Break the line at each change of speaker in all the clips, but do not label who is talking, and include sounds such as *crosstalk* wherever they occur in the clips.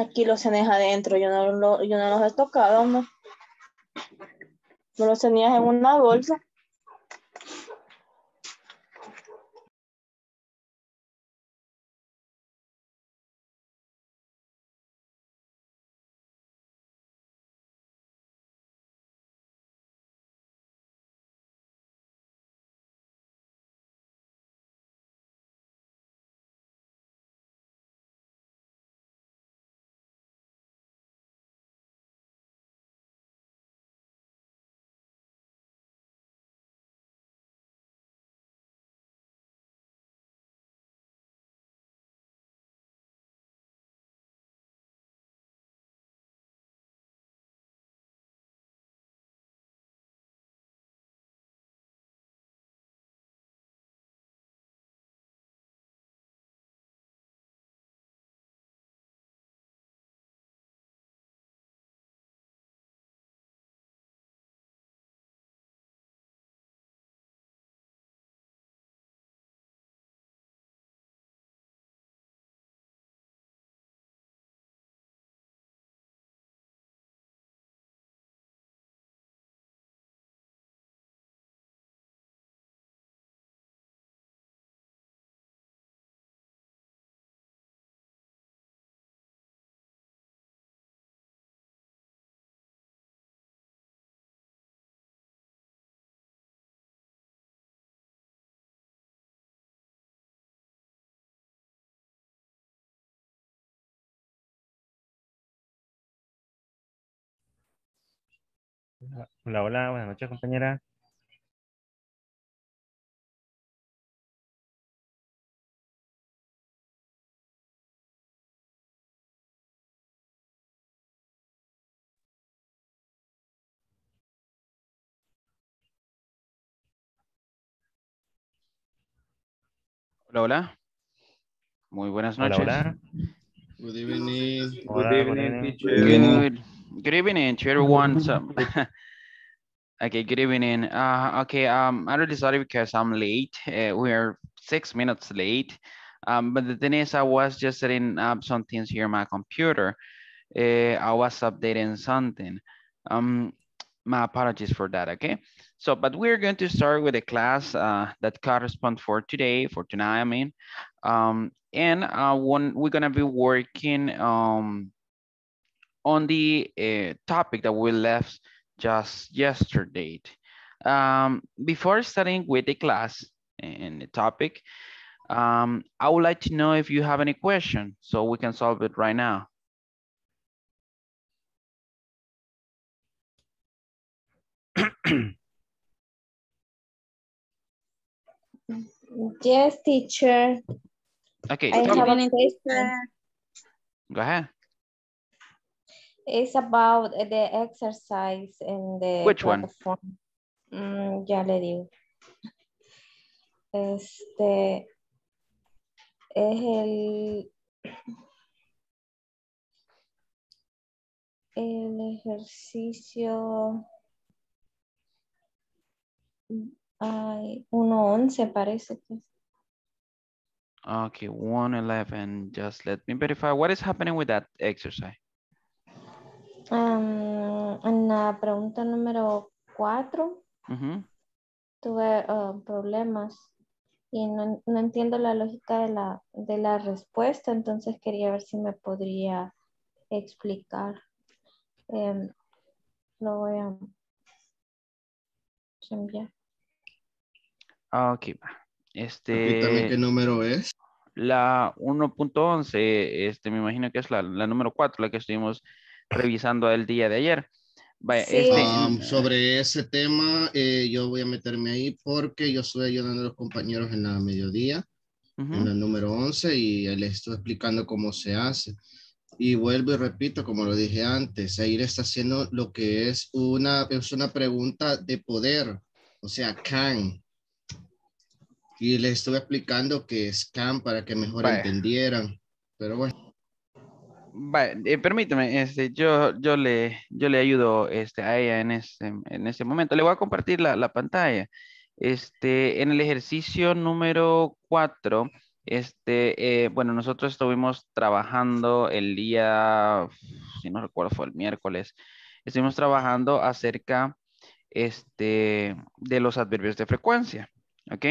Aquí los tenés adentro, yo no, los he tocado, ¿no? No los tenías en una bolsa.
Hola, hola, buenas noches, compañera.
Hola, hola. Muy buenas noches. Hola, hola. Good Good evening to everyone. So, okay, good evening. Uh, okay, um, I really sorry because I'm late. Uh, we are six minutes late. Um, but the thing is, I was just setting up some things here on my computer. Uh, I was updating something. Um, my apologies for that, okay? So, but we're going to start with a class uh, that corresponds for today, for tonight, I mean. Um, and uh, when we're gonna be working um, on the uh, topic that we left just yesterday. Um, before starting with the class and the topic, um, I would like to know if you have any question so we can solve it right now.
yes, teacher.
Okay. I have an question. Go ahead. It's about the exercise and the Which platform. one? Mm, ya le digo. Este es
el
el ejercicio Ay, 1.11 parece que Okay, one eleven. Just let me verify what is happening with that exercise. Em, en la pregunta número cuatro tuve eh, problemas y no, entiendo la lógica de la, respuesta, entonces quería ver si me podría explicar. Em, lo voy a enviar. Ah, ok, este... qué número es. La 1.11, este, me imagino que es la, la número 4, la que estuvimos revisando el día de ayer. Este, ah, sobre ese tema, eh, yo voy a meterme ahí porque yo estoy ayudando a los compañeros en la mediodía, en el número 11, y les estoy explicando cómo se hace. Y vuelvo y repito, como lo dije antes, ahí está haciendo lo que es una, es pregunta de poder, o sea, can. Y les estuve explicando que es can para que mejor entendieran. Pero bueno. Eh, permíteme, este, yo, yo, le, yo le ayudo este, a ella en este, en este momento. Le voy a compartir la, la pantalla. Este, en el ejercicio número 4, este, eh, bueno, nosotros estuvimos trabajando el día, si no recuerdo, fue el miércoles. Estuvimos trabajando acerca este, de los adverbios de frecuencia. ¿Ok?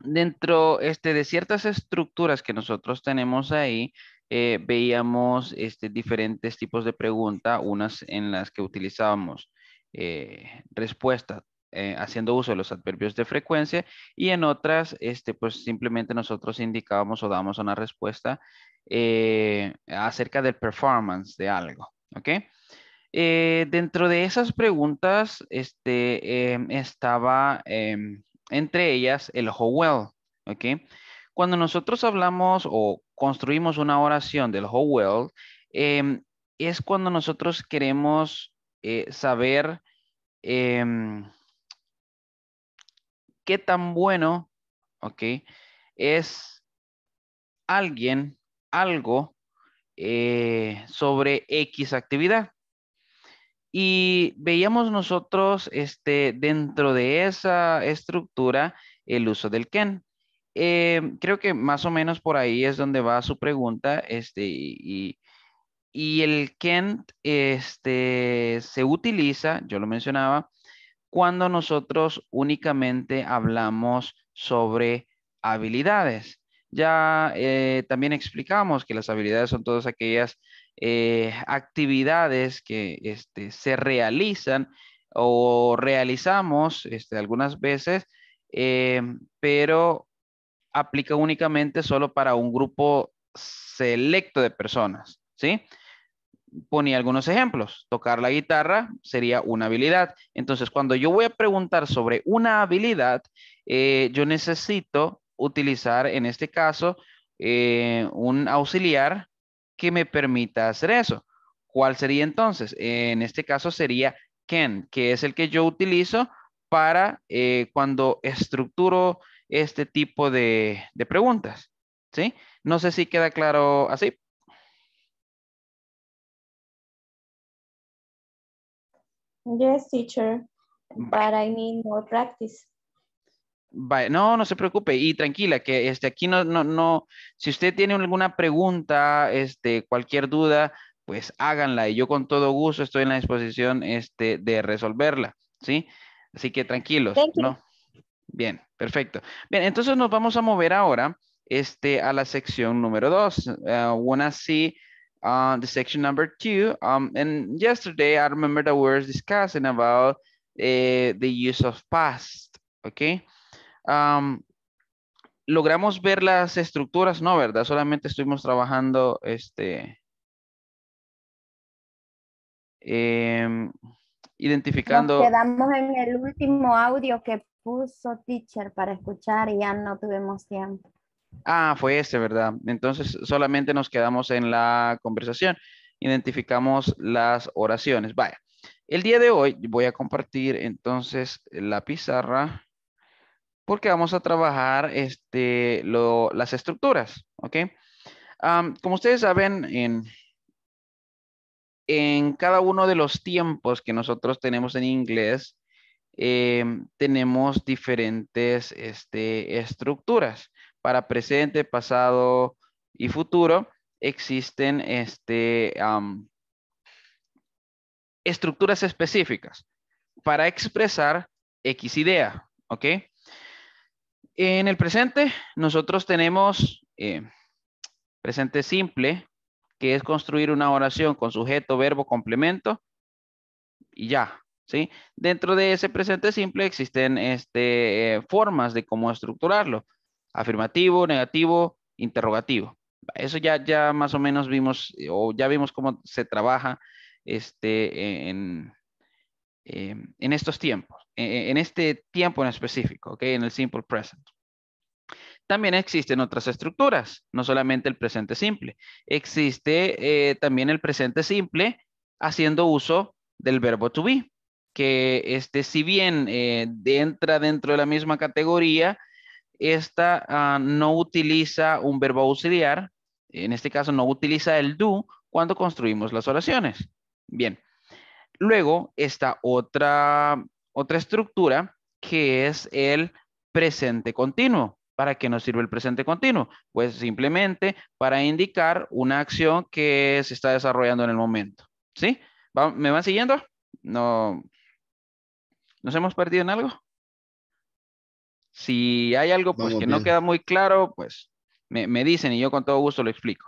Dentro este, de ciertas estructuras que nosotros tenemos ahí, eh, veíamos este, diferentes tipos de preguntas, unas en las que utilizábamos eh, respuestas eh, haciendo uso de los adverbios de frecuencia y en otras, este, pues simplemente nosotros indicábamos o damos una respuesta eh, acerca del performance de algo, ¿ok? dentro de esas preguntas este, em, estaba em, entre ellas el how well, ¿ok? Cuando nosotros hablamos o construimos una oración del whole world, em, es cuando nosotros queremos eh, saber em, qué tan bueno, ¿ok? Es alguien, algo eh, sobre X actividad. Y veíamos nosotros este, dentro de esa estructura el uso del Ken. Em, creo que más o menos por ahí es donde va su pregunta, este, y, y el Kent este, se utiliza, yo lo mencionaba, cuando nosotros únicamente hablamos sobre habilidades. Ya eh, también explicamos que las habilidades son todas aquellas eh, actividades que este, se realizan o realizamos este, algunas veces, em, pero aplica únicamente solo para un grupo selecto de personas, ¿sí? Ponía algunos ejemplos. Tocar la guitarra sería una habilidad. Entonces, cuando yo voy a preguntar sobre una habilidad, eh, yo necesito utilizar, en este caso, eh, un auxiliar que me permita hacer eso. ¿Cuál sería entonces? en este caso sería Ken, que es el que yo utilizo para eh, cuando estructuro este tipo de, preguntas. ¿Sí? No sé si queda claro así.
Yes, teacher, but I need more practice.
No, no se preocupe y tranquila que este aquí no no no si usted tiene alguna pregunta, este cualquier duda, pues háganla y yo con todo gusto estoy en la disposición este de resolverla, ¿sí? Así que tranquilos, ¿no? Bien. Perfecto. Bien, entonces nos vamos a mover ahora este, a la sección número dos Uh, wanna see uh, the section number two Um, and yesterday, I remember that we were discussing about eh, the use of past, okay? Um, logramos ver las estructuras, no, ¿verdad? Solamente estuvimos trabajando este... Em, identificando... Nos quedamos en el último audio que puso teacher para escuchar y ya no tuvimos tiempo. Ah, fue ese, ¿verdad? Entonces solamente nos quedamos en la conversación. Identificamos las oraciones. Vaya, el día de hoy voy a compartir entonces la pizarra porque vamos a trabajar este, lo, las estructuras, ¿ok? como ustedes saben, en, en cada uno de los tiempos que nosotros tenemos en inglés, Em, tenemos diferentes este, estructuras. Para presente, pasado y futuro existen este, estructuras específicas para expresar X idea, En el presente, nosotros tenemos em, presente simple, que es construir una oración con sujeto, verbo, complemento, y ya, Dentro de ese presente simple existen este, eh, formas de cómo estructurarlo. Afirmativo, negativo, interrogativo. Eso ya, más o menos vimos, eh, o ya vimos cómo se trabaja este, eh, en, estos tiempos, e, e, en, este tiempo en específico, En el simple present. También existen otras estructuras, no solamente el presente simple. Existe también el presente simple haciendo uso del verbo to be que este, si bien eh, entra dentro de la misma categoría, esta ah, no utiliza un verbo auxiliar, en este caso no utiliza el do cuando construimos las oraciones. Bien, luego está otra, otra estructura que es el presente continuo. ¿Para qué nos sirve el presente continuo? Pues simplemente para indicar una acción que se está desarrollando en el momento. ¿Sí? ¿Me van siguiendo? No, ¿Nos hemos perdido en algo? Si hay algo pues, que no queda muy claro, pues me, me, dicen y yo con todo gusto lo explico.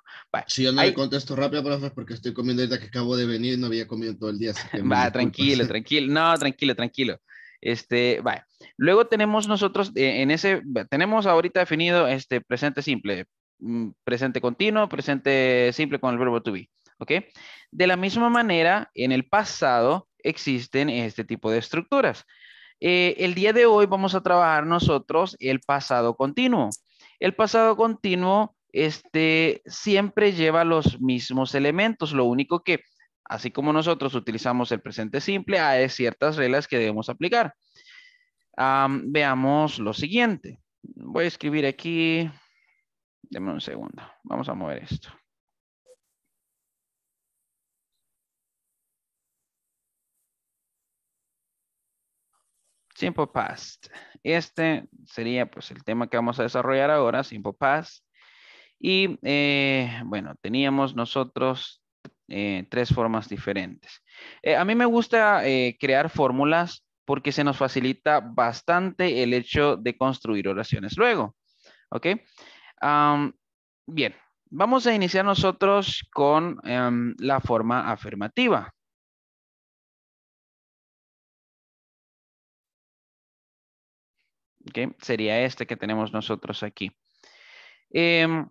Si yo no le contesto rápido, profe, porque estoy comiendo ahorita que acabo de venir, no había comido todo el día. Va, tranquilo, tranquilo. No, tranquilo, tranquilo. Este, vale. Luego tenemos nosotros eh, en ese, tenemos ahorita definido este presente simple, mm, presente continuo, presente simple con el verbo to be. ¿Ok? De la misma manera, en el pasado existen este tipo de estructuras. Eh, el día de hoy vamos a trabajar nosotros el pasado continuo. El pasado continuo este, siempre lleva los mismos elementos, lo único que, así como nosotros utilizamos el presente simple, hay ciertas reglas que debemos aplicar. veamos lo siguiente. Voy a escribir aquí, Deme un segundo, vamos a mover esto. Simple past. Este sería pues el tema que vamos a desarrollar ahora, simple past. Y eh, bueno, teníamos nosotros eh, tres formas diferentes. Eh, a mí me gusta crear fórmulas porque se nos facilita bastante el hecho de construir oraciones luego. ¿Ok? bien, vamos a iniciar nosotros con em, la forma afirmativa. sería este que tenemos nosotros aquí. Em,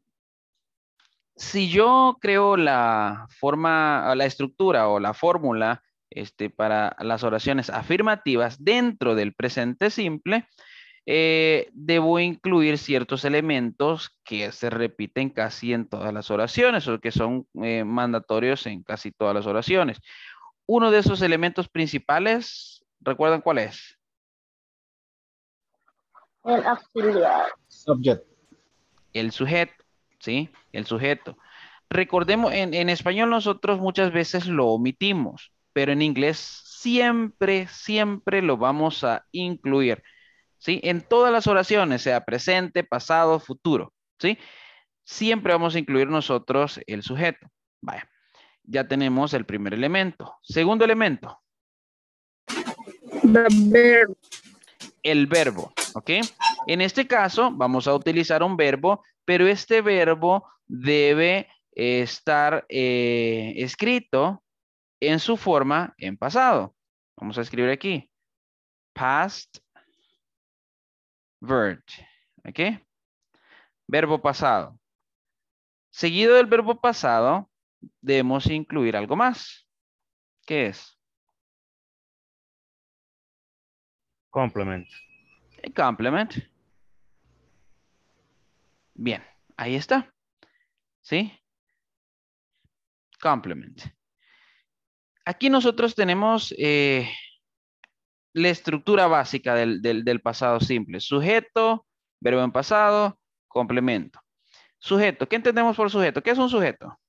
si yo creo la forma, la estructura o la fórmula este, para las oraciones afirmativas dentro del presente simple, eh, debo incluir ciertos elementos que se repiten casi en todas las oraciones o que son eh, mandatorios en casi todas las oraciones. Uno de esos elementos principales, ¿recuerdan cuál es? El auxiliar. El sujeto, ¿sí? El sujeto. Recordemos, en, español nosotros muchas veces lo omitimos, pero en inglés siempre, siempre lo vamos a incluir, ¿sí? En todas las oraciones, sea presente, pasado, futuro, ¿sí? Siempre vamos a incluir nosotros el sujeto. ya tenemos el primer elemento. Segundo elemento. El verbo. ¿Ok? En este caso vamos a utilizar un verbo, pero este verbo debe eh, estar eh, escrito en su forma en pasado. Vamos a escribir aquí. Past verb. ¿Ok? Verbo pasado. Seguido del verbo pasado, debemos incluir algo más. ¿Qué es? Complement complement. Bien, ahí está. ¿Sí? Complement. Aquí nosotros tenemos eh, la estructura básica del, pasado simple. Sujeto, verbo en pasado, complemento. Sujeto, ¿qué entendemos por sujeto? ¿Qué es un sujeto?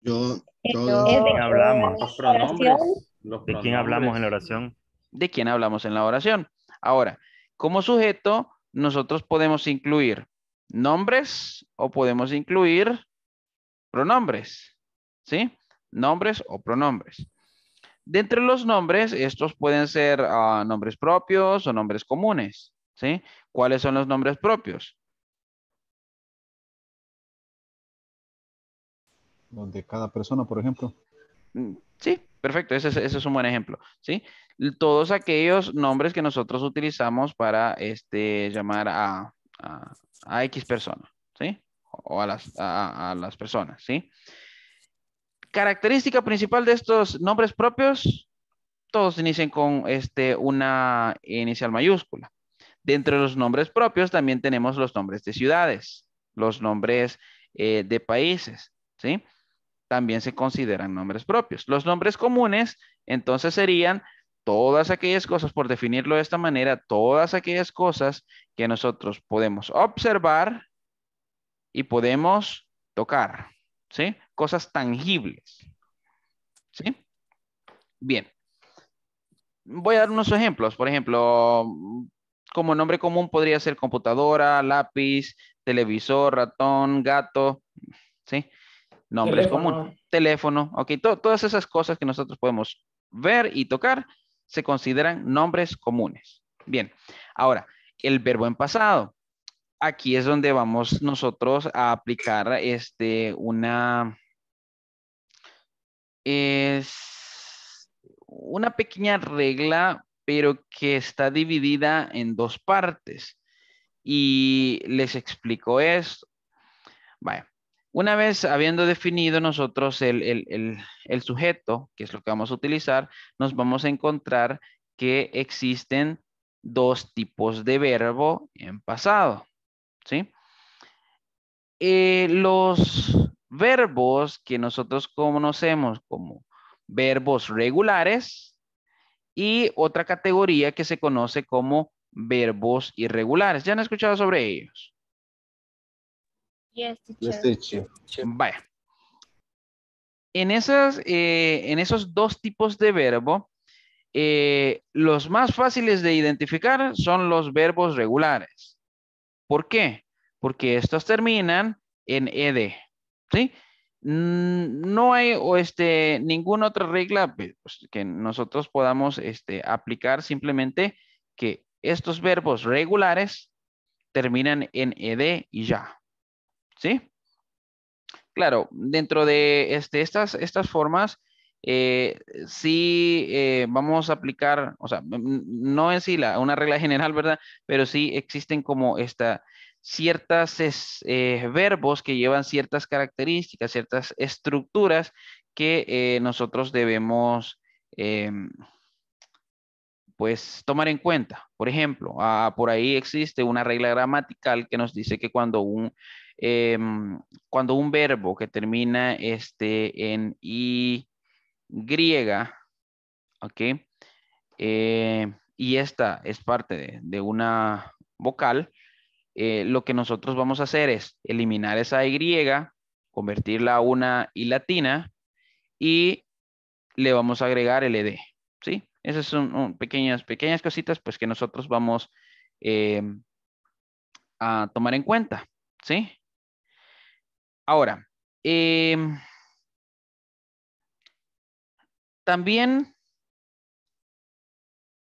Yo, yo, hablamos? Los pronombres, ¿De quién hablamos en la oración? de quién hablamos en la oración. Ahora, como sujeto, nosotros podemos incluir nombres o podemos incluir pronombres, ¿sí? Nombres o pronombres. De entre los nombres, estos pueden ser ah, nombres propios o nombres comunes, ¿sí? ¿Cuáles son los nombres propios? ¿Donde de cada persona, por ejemplo. Mm, Sí, perfecto, ese, es un buen ejemplo, ¿sí? Todos aquellos nombres que nosotros utilizamos para este, llamar a, X persona, ¿sí? O a las, personas, ¿sí? Característica principal de estos nombres propios, todos inician con este, una inicial mayúscula. Dentro de los nombres propios también tenemos los nombres de ciudades, los nombres eh, de países, ¿sí? también se consideran nombres propios. Los nombres comunes, entonces, serían todas aquellas cosas, por definirlo de esta manera, todas aquellas cosas que nosotros podemos observar y podemos tocar, ¿sí? Cosas tangibles, ¿sí? Bien. Voy a dar unos ejemplos. Por ejemplo, como nombre común podría ser computadora, lápiz, televisor, ratón, gato, ¿sí? sí Nombres comunes, teléfono, ok, todas esas cosas que nosotros podemos ver y tocar se consideran nombres comunes. Bien, ahora, el verbo en pasado. Aquí es donde vamos nosotros a aplicar este, una, es una pequeña regla, pero que está dividida en dos partes. Y les explico esto. Vaya, una vez habiendo definido nosotros el, sujeto, que es lo que vamos a utilizar, nos vamos a encontrar que existen dos tipos de verbo en pasado. Eh, los verbos que nosotros conocemos como verbos regulares y otra categoría que se conoce como verbos irregulares. ¿Ya han escuchado sobre ellos? En, esas, eh, en esos dos tipos de verbo, eh, los más fáciles de identificar son los verbos regulares. ¿Por qué? Porque estos terminan en ed. Mm, no hay este, ninguna otra regla pues, que nosotros podamos este, aplicar, simplemente que estos verbos regulares terminan en ed y ya. ¿sí? Claro, dentro de este, estas, estas formas, eh, sí eh, vamos a aplicar, o sea, no en sí la, una regla general, ¿verdad? Pero sí existen como esta, ciertas eh, verbos que llevan ciertas características, ciertas estructuras que nosotros debemos, em, pues, tomar en cuenta. Por ejemplo, ah, por ahí existe una regla gramatical que nos dice que cuando un Em, cuando un verbo que termina este, en y griega, ¿ok? Eh, y esta es parte de, una vocal, eh, lo que nosotros vamos a hacer es eliminar esa Y, convertirla a una I latina y le vamos a agregar el ED, ¿sí? Esas son pequeñas, pequeñas cositas pues que nosotros vamos em, a tomar en cuenta, ¿sí? Ahora, em, también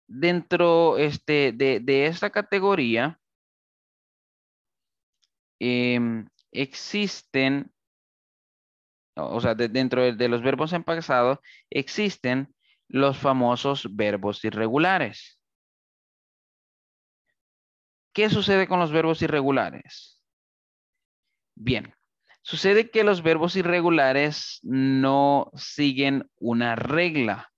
dentro este, de, esta categoría em, existen, o sea, dentro de, de, los verbos en pasado, existen los famosos verbos irregulares. ¿Qué sucede con los verbos irregulares? Bien, Sucede que los verbos irregulares no siguen una regla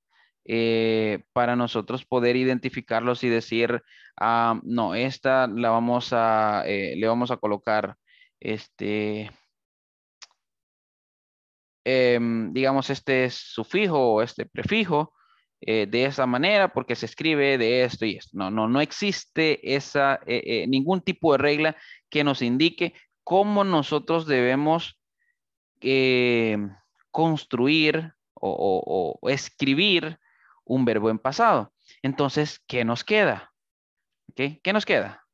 eh, para nosotros poder identificarlos y decir, ah, no, esta la vamos a, eh, le vamos a colocar, este, em, digamos, este sufijo o este prefijo eh, de esa manera porque se escribe de esto y esto. No, no, no existe esa, ningún tipo de regla que nos indique cómo nosotros debemos eh, construir o, escribir un verbo en pasado. Entonces, ¿qué nos queda? ¿Qué nos queda?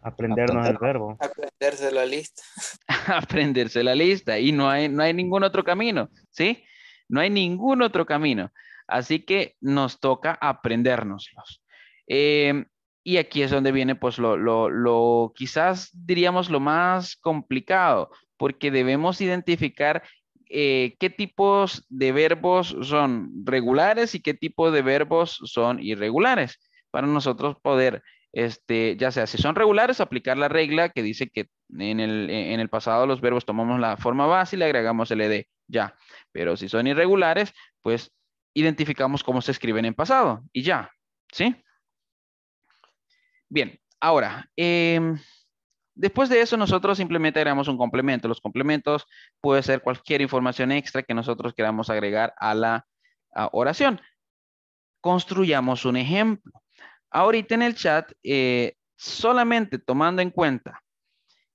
Aprendernos el verbo. Aprenderse la lista. *laughs* Aprenderse la lista. Y no hay, ningún otro camino, ¿sí? No hay ningún otro camino. Así que nos toca aprendérnoslos. Eh, y aquí es donde viene, pues, lo, quizás diríamos lo más complicado, porque debemos identificar eh, qué tipos de verbos son regulares y qué tipo de verbos son irregulares, para nosotros poder, este, ya sea si son regulares, aplicar la regla que dice que en el, en el pasado los verbos tomamos la forma base y le agregamos el ed, ya. Pero si son irregulares, pues identificamos cómo se escriben en pasado y ya, ¿sí? Bien, ahora, em, después de eso nosotros simplemente agregamos un complemento. Los complementos puede ser cualquier información extra que nosotros queramos agregar a la oración. Construyamos un ejemplo. Ahorita en el chat, eh, solamente tomando en cuenta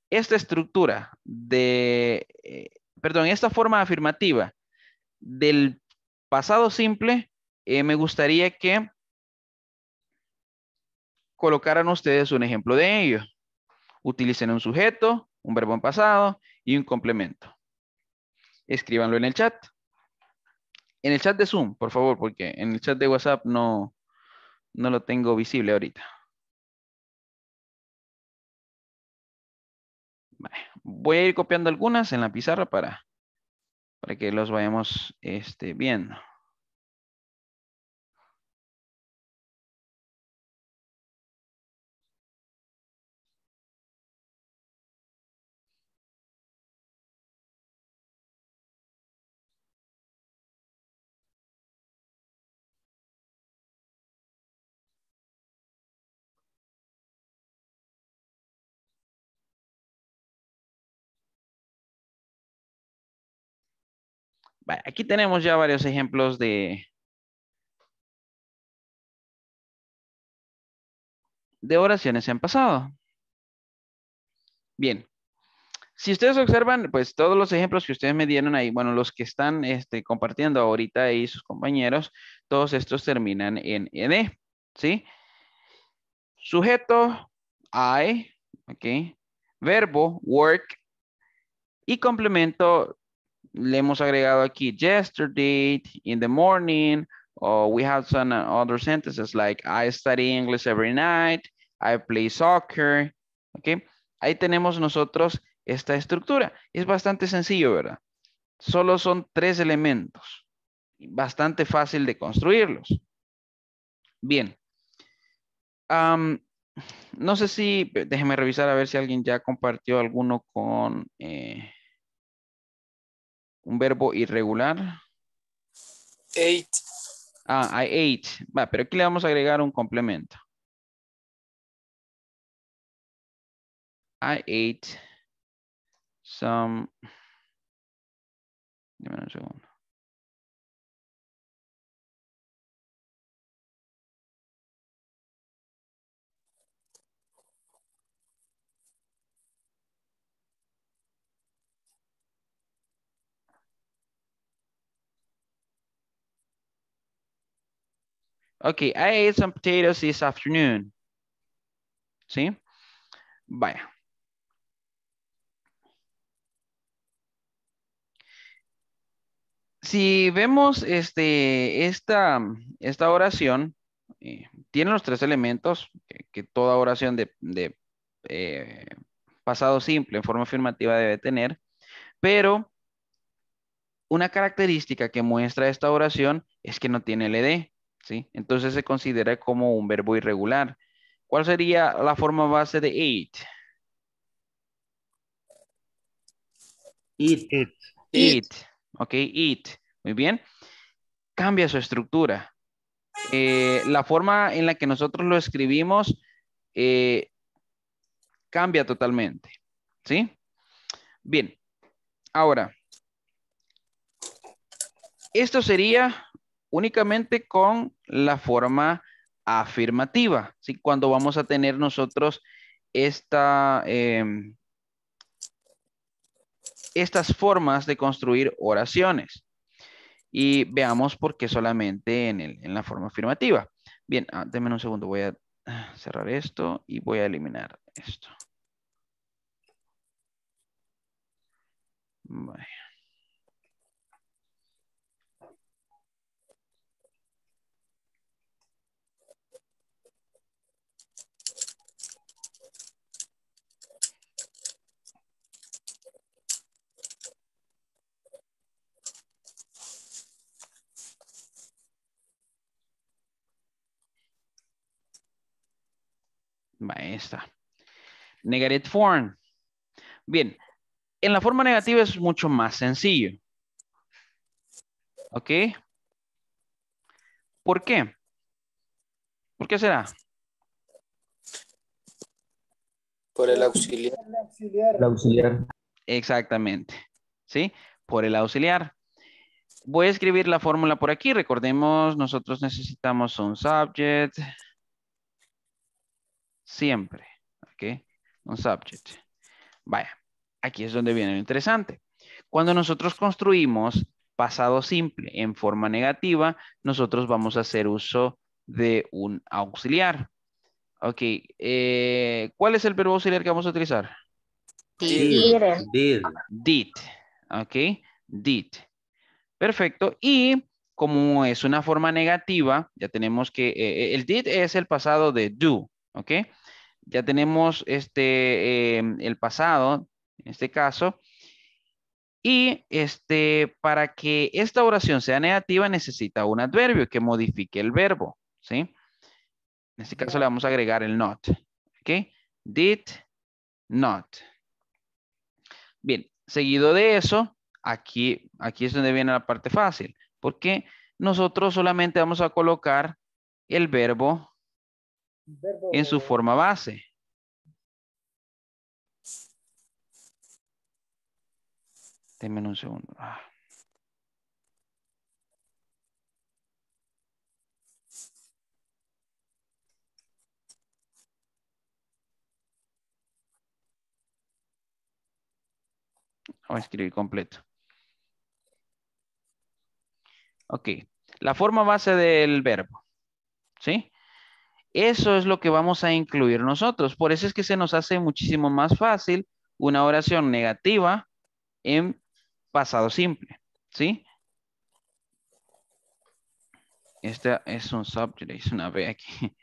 esta estructura de, eh, perdón, esta forma afirmativa del pasado simple, eh, me gustaría que colocaran ustedes un ejemplo de ello. Utilicen un sujeto, un verbo en pasado y un complemento. Escríbanlo en el chat. En el chat de Zoom, por favor, porque en el chat de WhatsApp no, lo tengo visible ahorita. Voy a ir copiando algunas en la pizarra para, para que los vayamos este, viendo.
Aquí tenemos ya varios ejemplos de,
de oraciones en pasado. Bien. Si ustedes observan, pues todos los ejemplos que ustedes me dieron ahí, bueno, los que están este, compartiendo ahorita ahí sus compañeros, todos estos terminan en ed, ¿sí? Sujeto, I, ¿ok? Verbo, work, y complemento, le hemos agregado aquí yesterday, in the morning, or we have some other sentences like I study English every night, I play soccer, ¿ok? Ahí tenemos nosotros esta estructura. Es bastante sencillo, ¿verdad? Solo son tres elementos. Bastante fácil de construirlos. Bien. no sé si, déjeme revisar a ver si alguien ya compartió alguno con... Eh, un verbo irregular. Ate. Ah, I ate. Va, pero aquí le vamos a agregar un complemento. I ate
some... un segundo.
Ok, I ate some potatoes this afternoon. ¿Sí? Vaya. Si vemos este, esta, esta oración, eh, tiene los tres elementos que, toda oración de, de eh, pasado simple en forma afirmativa debe tener, pero una característica que muestra esta oración es que no tiene LD. ¿sí? Entonces se considera como un verbo irregular. ¿Cuál sería la forma base de eat? It. Eat. Ok, it. Muy bien. Cambia su estructura. Eh, la forma en la que nosotros lo escribimos eh, cambia totalmente. ¿Sí? Bien. Ahora, esto sería únicamente con la forma afirmativa, cuando vamos a tener nosotros em, estas formas de construir oraciones. Y veamos por qué solamente en, la forma afirmativa. Bien, ah, déjenme un segundo, voy a cerrar esto y voy a eliminar esto. Bueno. Maestra. Negative form. Bien, en la forma negativa es mucho más sencillo. ¿Ok? ¿Por qué? ¿Por qué será?
Por El auxiliar.
Exactamente. ¿Sí? Por el auxiliar. Voy a escribir la fórmula por aquí. Recordemos, nosotros necesitamos un subject. Siempre. ¿Ok? Un subject. Vaya, aquí es donde viene lo interesante. Cuando nosotros construimos pasado simple en forma negativa, nosotros vamos a hacer uso de un auxiliar. Ok, eh, ¿cuál es el verbo auxiliar que vamos a utilizar? Did. Did. Did. Ok, did. Perfecto. Y como es una forma negativa, ya tenemos que, eh, eh, el did es el pasado de do. ¿Ok? Ya tenemos este, em, el pasado, en este caso. Y este, para que esta oración sea negativa necesita un adverbio que modifique el verbo. ¿Sí? En este caso le vamos a agregar el not. ¿Ok? Did not. Bien, seguido de eso, aquí, aquí es donde viene la parte fácil. Porque nosotros solamente vamos a colocar el verbo en su forma base. Denme un segundo. Ah. a escribir completo. Ok. La forma base del verbo. ¿Sí? Eso es lo que vamos a incluir nosotros. Por eso es que se nos hace muchísimo más fácil una oración negativa en pasado simple, ¿sí? Este es un subject, es una B aquí.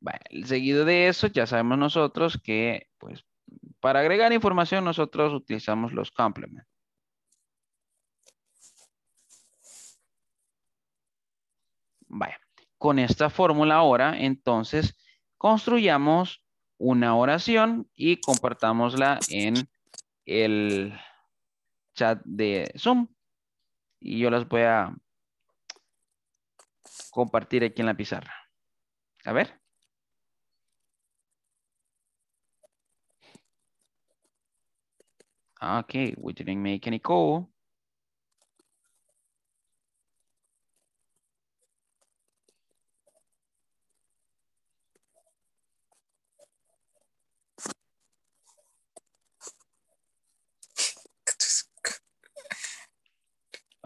Bueno, *laughs* seguido de eso, ya sabemos nosotros que, pues, para agregar información, nosotros utilizamos los complementos. Vaya con esta fórmula ahora, entonces, construyamos una oración y compartámosla en el chat de Zoom. Y yo las voy a compartir aquí en la pizarra. A ver. Okay, we didn't make any call.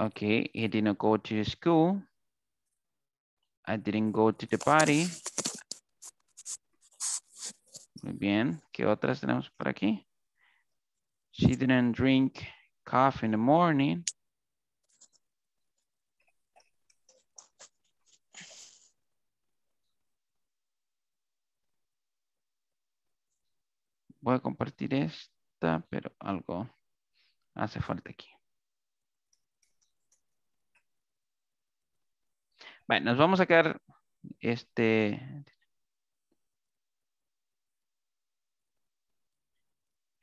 Okay, he didn't go to school. I didn't go to the party. Muy bien. ¿Qué otras tenemos por aquí? She didn't drink coffee in the morning. Voy a compartir esta, pero algo hace falta aquí. Bueno, nos vamos a quedar, este...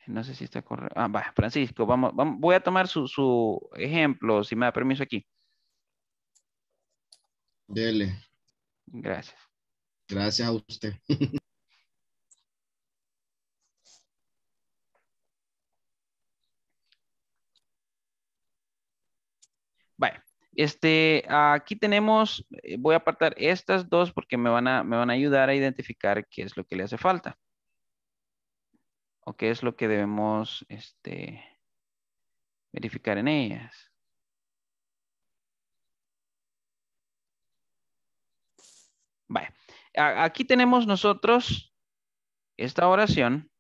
No sé si está correcto. Ah, va, Francisco, vamos, voy a tomar su, su ejemplo, si me da permiso aquí. Dele. Gracias. Gracias
a usted. *laughs*
Este, aquí tenemos, eh, voy a apartar estas dos porque me van, a, me van a ayudar a identificar qué es lo que le hace falta. O qué es lo que debemos este, verificar en ellas. Vale. Aquí tenemos nosotros esta oración.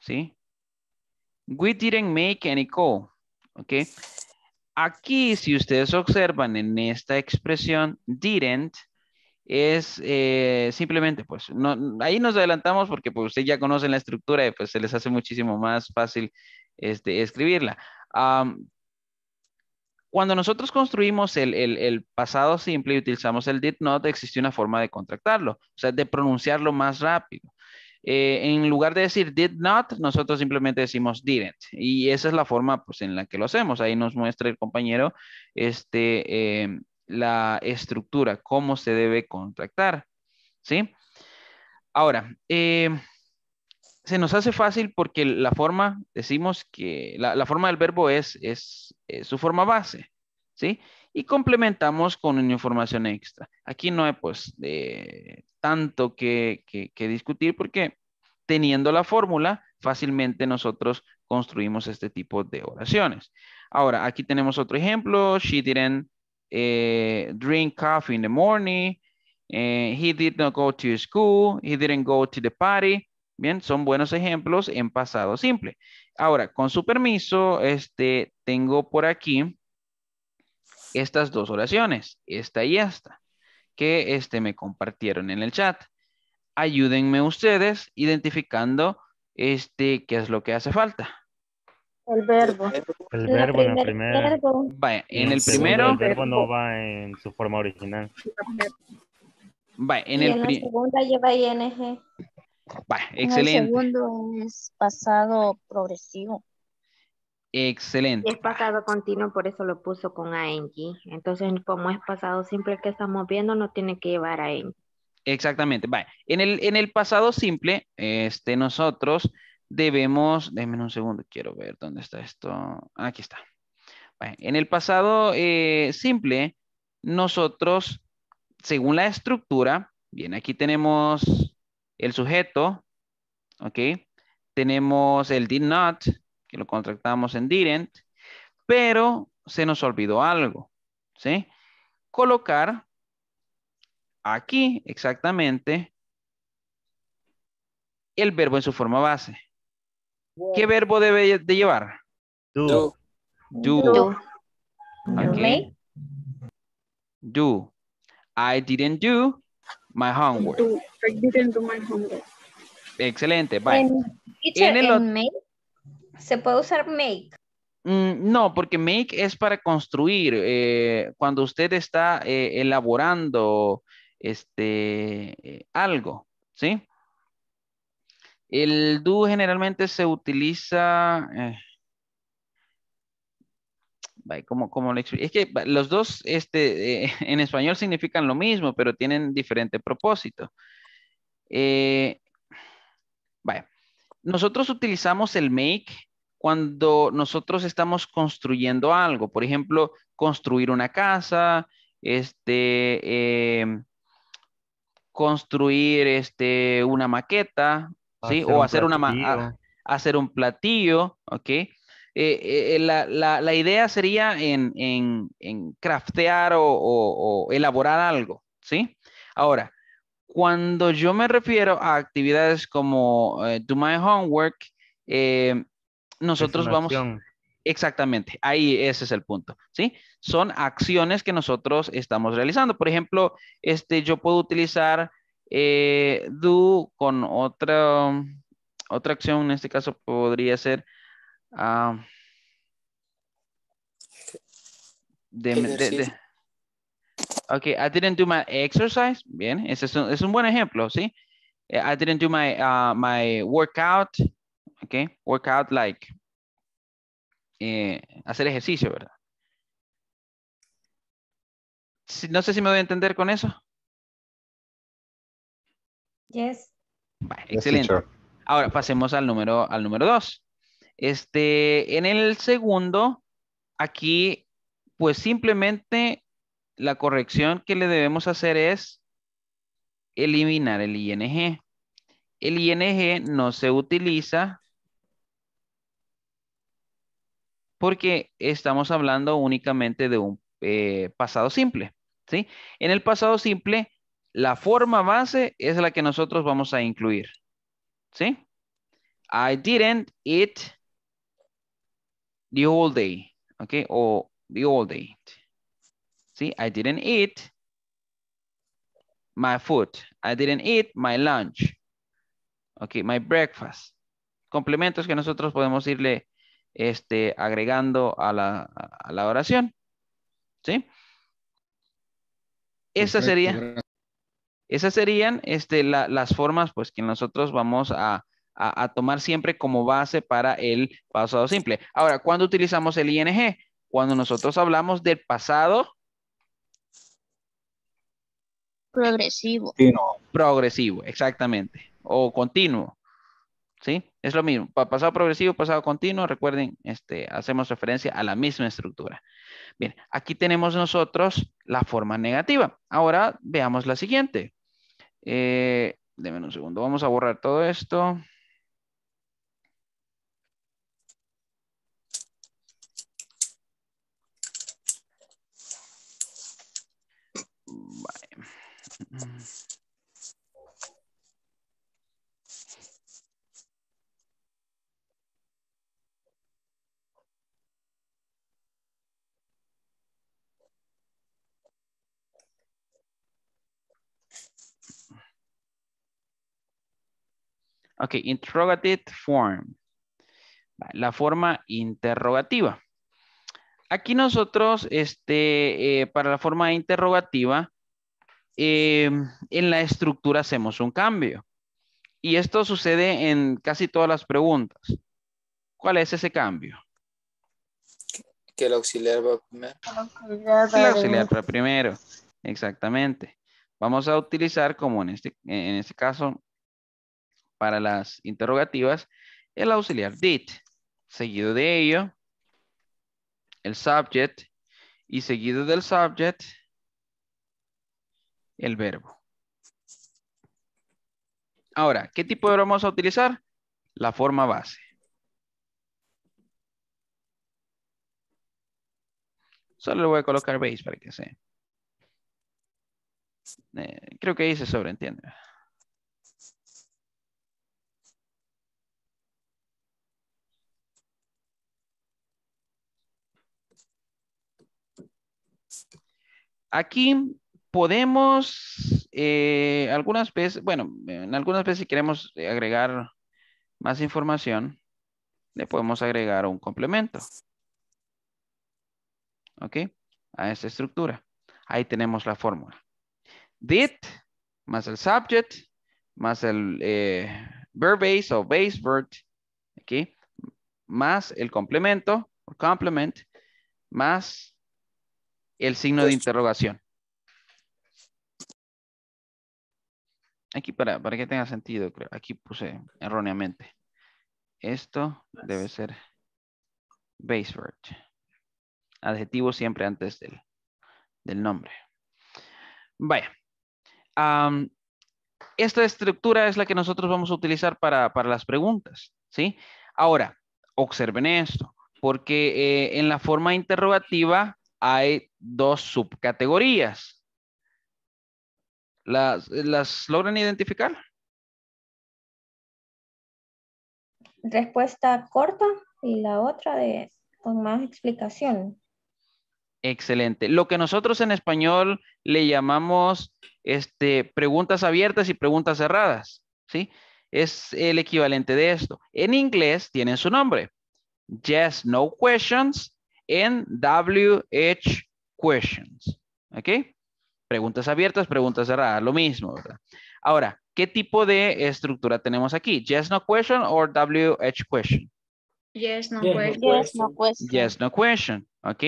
¿Sí? We didn't make any call. ¿Ok? Aquí, si ustedes observan en esta expresión, didn't, es eh, simplemente, pues, no, ahí nos adelantamos porque pues, ustedes ya conocen la estructura y pues se les hace muchísimo más fácil este, escribirla. cuando nosotros construimos el, el, pasado simple y utilizamos el did not, existe una forma de contractarlo, o sea, de pronunciarlo más rápido. Eh, en lugar de decir did not, nosotros simplemente decimos didn't. Y esa es la forma pues, en la que lo hacemos. Ahí nos muestra el compañero este, eh, la estructura, cómo se debe contractar. ¿Sí? Ahora, eh, se nos hace fácil porque la forma, decimos que la, forma del verbo es, es, su forma base, ¿sí? Y complementamos con una información extra. Aquí no hay pues, de tanto que, que, discutir porque teniendo la fórmula, fácilmente nosotros construimos este tipo de oraciones. Ahora, aquí tenemos otro ejemplo. She didn't eh, drink coffee in the morning. Eh, he did go to school. He didn't go to the party. Bien, son buenos ejemplos en pasado simple. Ahora, con su permiso, este, tengo por aquí estas dos oraciones, esta y esta que este, me compartieron en el chat. Ayúdenme ustedes identificando este, qué es lo que hace falta.
El verbo. El verbo en el primero.
Vaya, en el, primero. El verbo no va en su forma original. Vaya, en, el primero.
segunda lleva ing.
Vaya, excelente. En el
segundo es pasado progresivo.
Excelente.
Es pasado continuo, por eso lo puso con ANG. Entonces, como es pasado simple que estamos viendo, no tiene que llevar
a ANG. Exactamente. En el, en el pasado simple, este, nosotros debemos, déjenme un segundo, quiero ver dónde está esto. Aquí está. En el pasado eh, simple, nosotros, según la estructura, bien, aquí tenemos el sujeto, ¿ok? Tenemos el did not, que lo contratamos en didn't, e pero se nos olvidó algo, ¿sí? Colocar aquí exactamente el verbo en su forma base. ¿Qué verbo debe de llevar? Do. Do. Do. do. I didn't do my homework.
I didn't do my homework.
Excelente. Bye.
En, el ¿Se puede usar make?
Mm, no, porque make es para construir. Eh, cuando usted está eh, elaborando este, algo, ¿sí? El do generalmente se utiliza... Eh, como, como es que los dos este, *laughs* en español significan lo mismo, pero tienen diferente propósito. nosotros utilizamos el make cuando nosotros estamos construyendo algo, por ejemplo, construir una casa, este, em, construir este, una maqueta, o hacer un una ah, hacer un platillo, ¿ok? Eh, eh, eh, la, idea sería en, craftear o, elaborar algo, ¿sí? Ahora, cuando yo me refiero a actividades como do my homework, eh, nosotros vamos... Exactamente, ahí ese es el punto, ¿sí? Son acciones que nosotros estamos realizando. Por ejemplo, este, yo puedo utilizar eh, do con otra, otra acción, en este caso podría ser... Ah, ok, I didn't do my exercise. Bien, ese es un, es un buen ejemplo, ¿sí? Eh, I didn't do my, uh, my workout. Okay. Workout like eh, hacer ejercicio, ¿verdad? No sé si me voy a entender con eso. Yes. excelente. Ahora pasemos al número al número dos. Este, en el segundo, aquí, pues simplemente la corrección que le debemos hacer es eliminar el ING. El ING no se utiliza porque estamos hablando únicamente de un eh, pasado simple. ¿sí? En el pasado simple, la forma base es la que nosotros vamos a incluir. ¿sí? I didn't eat the whole day. Okay, o the whole day. ¿sí? I didn't eat my food. I didn't eat my lunch. Okay, my breakfast. Complementos que nosotros podemos irle este, agregando a la, a la oración. ¿Sí? Esa sería, esas serían este, las formas pues, que nosotros vamos a, a, tomar siempre como base para el pasado simple. Ahora, ¿cuándo utilizamos el ING? Cuando nosotros hablamos del pasado.
Progresivo.
Progresivo, exactamente. O continuo. ¿Sí? Es lo mismo, pasado progresivo, pasado continuo, recuerden, este, hacemos referencia a la misma estructura. Bien, aquí tenemos nosotros la forma negativa. Ahora veamos la siguiente. Eh, un segundo, vamos a borrar todo esto.
Vale.
Ok, interrogative form. La forma interrogativa. Aquí nosotros, este, eh, para la forma interrogativa, eh, en la estructura hacemos un cambio. Y esto sucede en casi todas las preguntas. ¿Cuál es ese cambio?
Que el auxiliar va primero. El auxiliar
va primero, exactamente. Vamos a utilizar como en este, en este caso para las interrogativas el auxiliar did. Seguido de ello, el subject y seguido del subject, el verbo. Ahora, ¿qué tipo de verbo vamos a utilizar? La forma base. Solo le voy a colocar base para que se... Eh, creo que ahí se sobreentiende. Aquí podemos eh, algunas veces, bueno, en algunas veces si queremos agregar más información, le podemos agregar un complemento. ¿Ok? A esta estructura. Ahí tenemos la fórmula. Did más el subject más el eh, verb base o base verb. ¿Ok? Más el complemento, complement, más el signo de interrogación. Aquí para, que tenga sentido, creo. Aquí puse erróneamente. Esto debe ser base word. Adjetivo siempre antes del, nombre. Vaya. esta estructura es la que nosotros vamos a utilizar para, las preguntas, ¿sí? Ahora, observen esto, porque eh, en la forma interrogativa hay dos subcategorías. ¿Las, logran identificar? Respuesta corta y la otra de, con más explicación. Excelente. Lo que nosotros en español le llamamos este, preguntas abiertas y preguntas cerradas, ¿sí? Es el equivalente de esto. En inglés tienen su nombre. Yes, no questions WH questions. ¿Ok? Preguntas abiertas, preguntas cerradas, lo mismo, ¿verdad? Ahora, ¿qué tipo de estructura tenemos aquí? Just no question or WH question?
Yes, no, question. Yes, no question.
Yes, no question. ¿Ok?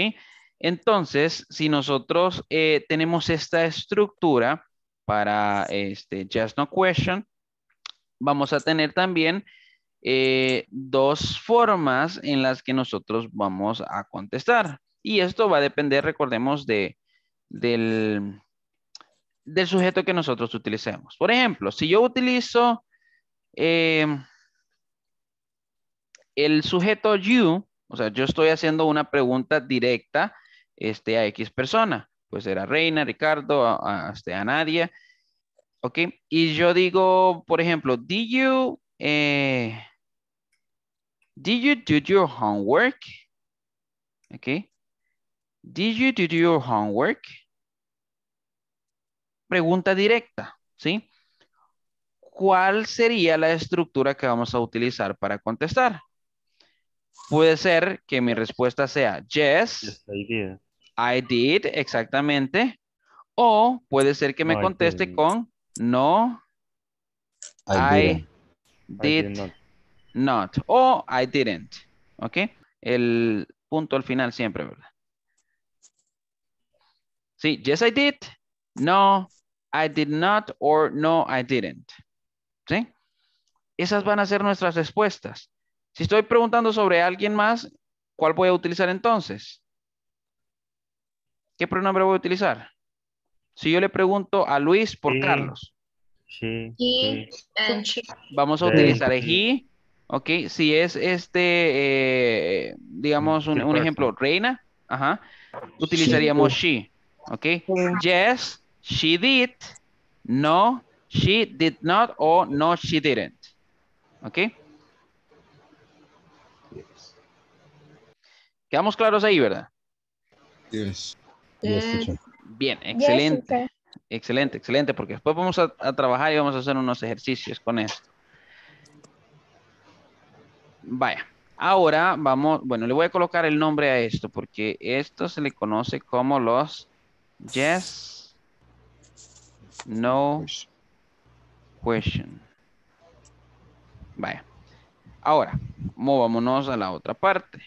Entonces, si nosotros eh, tenemos esta estructura para este just no question, vamos a tener también eh, dos formas en las que nosotros vamos a contestar. Y esto va a depender, recordemos, de, del, sujeto que nosotros utilicemos. Por ejemplo, si yo utilizo eh, el sujeto you, o sea, yo estoy haciendo una pregunta directa este, a X persona. Pues era Reina, Ricardo, a, a, este, Nadia. ¿Ok? Y yo digo, por ejemplo, do you... Eh, Did you do your homework? Okay. Did you do your homework? Pregunta directa, ¿sí? ¿Cuál sería la estructura que vamos a utilizar para contestar? Puede ser que mi respuesta sea yes, I, did. exactamente. O puede ser que me conteste con no, I, did not not o I didn't. ¿Ok? El punto al final siempre, ¿verdad? Sí, yes I did, no I did not or no I didn't. ¿Sí? Esas van a ser nuestras respuestas. Si estoy preguntando sobre alguien más, ¿cuál voy a utilizar entonces? ¿Qué pronombre voy a utilizar? Si yo le pregunto a Luis por Carlos. Sí. Vamos a utilizar he, Ok, si es este, eh, digamos, un, ejemplo, reina,
utilizaríamos she.
ok. Yes, she did. No, she did not o no, she didn't. Ok. Quedamos claros ahí, ¿verdad? Yes. Bien, excelente. excelente, excelente, porque después vamos a, a trabajar y vamos a hacer unos ejercicios con esto. Vaya, ahora vamos, bueno, le voy a colocar el nombre a esto porque esto se le conoce como los yes, no question. Vaya. Ahora, movámonos a la otra parte.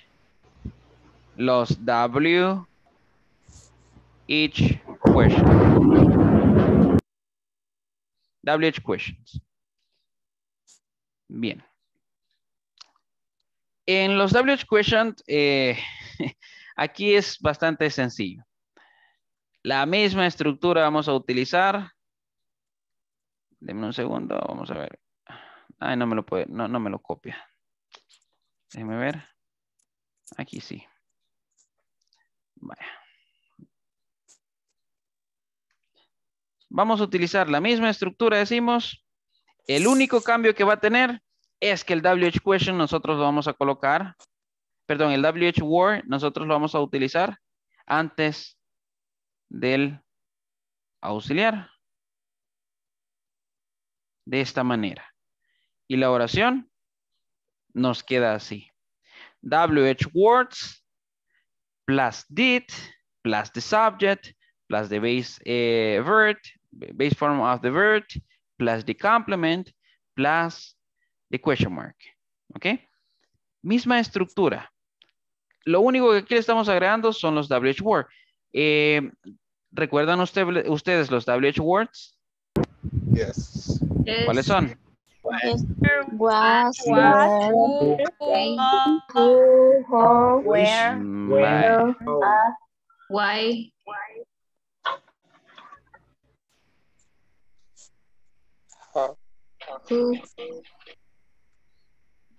Los W each question. WH questions. Bien. En los WH questions eh, *laughs* aquí es bastante sencillo. La misma estructura vamos a utilizar. Deme un segundo, vamos a ver. Ay, no me lo puede, no, no me lo copia. Déjenme ver. Aquí sí. Vaya. Vamos a utilizar la misma estructura, decimos. El único cambio que va a tener es que el WH question nosotros lo vamos a colocar, perdón, el WH word nosotros lo vamos a utilizar antes del auxiliar. De esta manera. Y la oración nos queda así. WH words plus did plus the subject plus the base eh, verb, base form of the verb plus the complement plus question mark. ¿Ok? Misma estructura. Lo único que aquí le estamos agregando son los WH words. Eh, ¿Recuerdan ustedes los WH words?
Yes. ¿Cuáles son?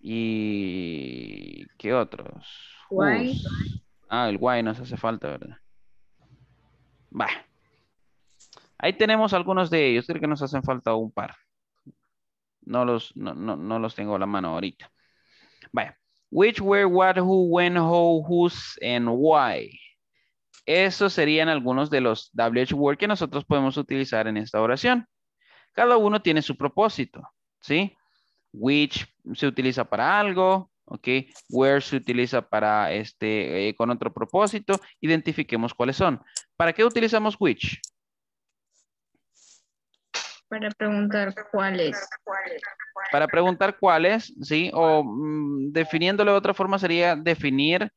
¿Y qué otros? Ah, el why nos hace falta, ¿verdad? Va. Ahí tenemos algunos de ellos. Creo que nos hacen falta un par. No los, no, los tengo a la mano ahorita. Vaya. Which, were, what, who, when, how, whose, and why. Esos serían algunos de los WH word que nosotros podemos utilizar en esta oración. Cada uno tiene su propósito, ¿sí? Which se utiliza para algo, ¿ok? Where se utiliza para este, eh, con otro propósito. Identifiquemos cuáles son. ¿Para qué utilizamos which?
Para preguntar cuáles.
Para preguntar cuáles, sí, o mm, definiéndolo de otra forma sería definir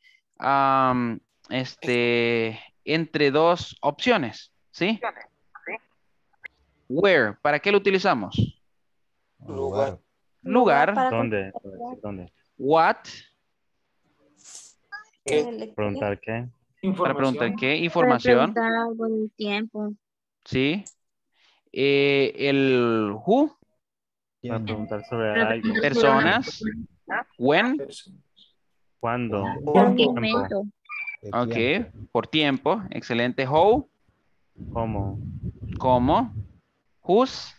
este, entre dos opciones, ¿sí? Where, ¿para qué lo utilizamos? Lugar.
Lugar. ¿Dónde?
¿Dónde? What. ¿Qué? Eh, preguntar qué. Para preguntar qué. Información.
Para preguntar tiempo.
Sí. Eh, el who. Para preguntar sobre algo. Personas. When. ¿Cuándo? Por tiempo. Ok, por tiempo. Excelente. How. ¿Cómo? ¿Cómo? Whose.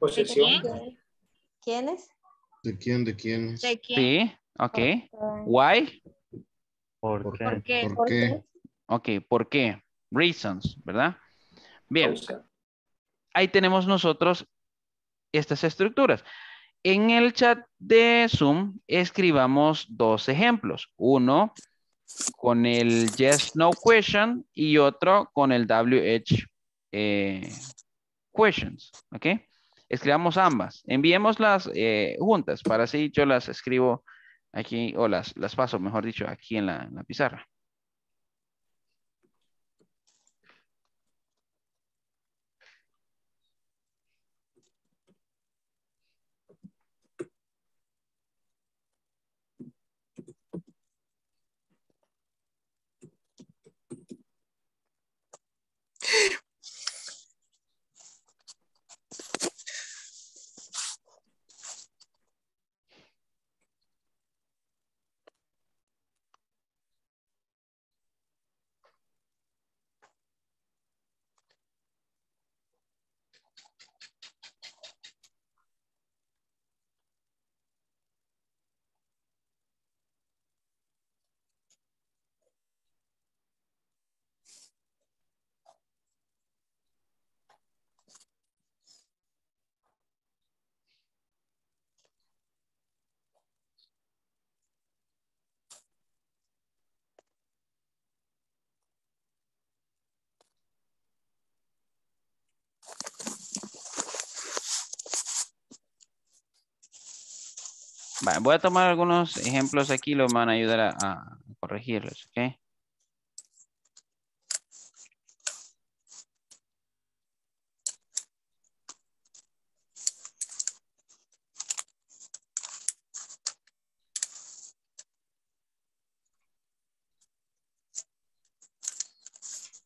Posesión. ¿Quiénes?
¿De quién? ¿De quiénes? de quién de quién? Sí, ok. Why? ¿Por, qué? ¿Por, qué? Ok, ¿por qué? Reasons, ¿verdad? Bien. Ahí tenemos nosotros estas estructuras. En el chat de Zoom escribamos dos ejemplos. Uno con el yes, no question y otro con el WH eh, questions. ¿Ok? escribamos ambas, enviémoslas eh, juntas, para así yo las escribo aquí, o las, las paso, mejor dicho, aquí en la, en la pizarra. *laughs* voy a tomar algunos ejemplos aquí, los van a ayudar a, corregirlos,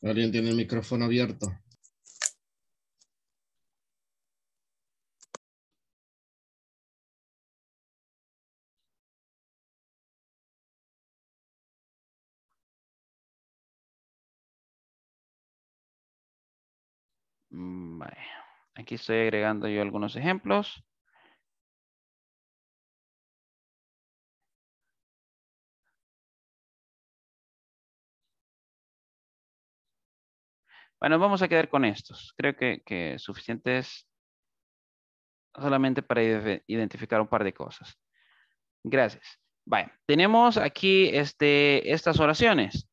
¿Alguien tiene el micrófono abierto? Aquí estoy agregando yo algunos ejemplos. Bueno, vamos a quedar con
estos. Creo que, que suficiente solamente para identificar un par de cosas. Gracias. Bueno, tenemos aquí este, estas oraciones.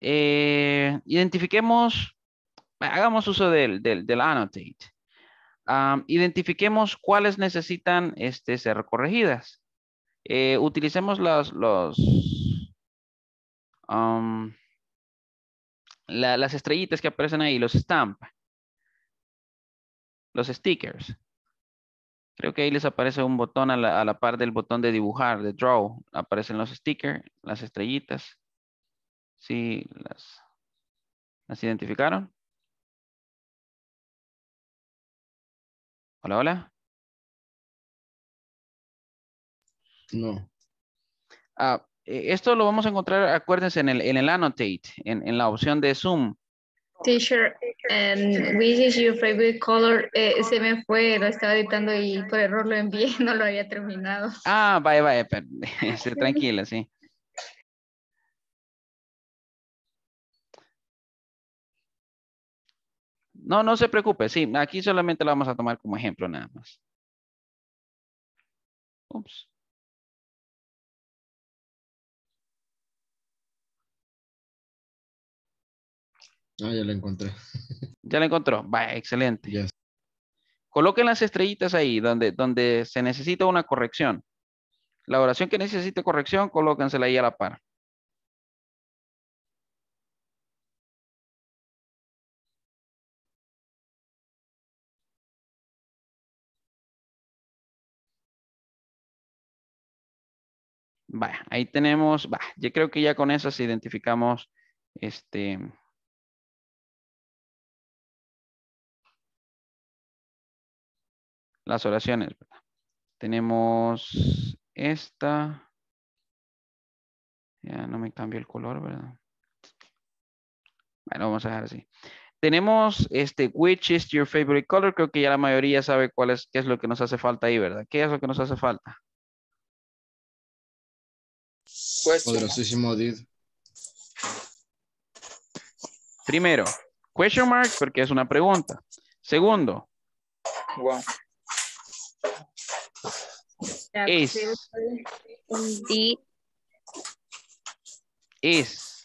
Eh, identifiquemos hagamos uso del, del, annotate. identifiquemos cuáles necesitan este, ser corregidas. Eh, utilicemos los, los las estrellitas que aparecen ahí, los stamp, los stickers. Creo que ahí les aparece un botón a la, par del botón de dibujar, de draw. Aparecen los stickers, las estrellitas. Sí, las, las identificaron. Hola, hola. No. Ah, e, esto lo vamos a encontrar, acuérdense, en el, en el annotate, en, la opción de Zoom. Teacher, and which is your favorite color? Eh, se me fue, lo estaba editando y por error lo envié, *laughs* no lo había terminado. Ah, vaya, vaya, *laughs* este, tranquila, sí.
No, no se preocupe, sí, aquí solamente la vamos a tomar como ejemplo nada más. Ups.
Ah, ya la encontré. *laughs* Ya la encontró. Va, excelente. Coloquen las estrellitas ahí donde, donde se necesita una corrección. La oración que necesite corrección, colóquensela ahí a la par.
Vaya, ahí tenemos, yo creo que ya con esas identificamos este... Las oraciones, ¿verdad?
Tenemos esta. Ya no me cambio el color, ¿verdad? Bueno, vamos a dejar así. Tenemos este, which is your favorite color? Creo que ya la mayoría sabe cuál es, qué es lo que nos hace falta ahí, ¿verdad? ¿Qué es lo que nos hace falta? Poderosísimo did. Primero, question mark porque es una pregunta. Segundo. Is. Is.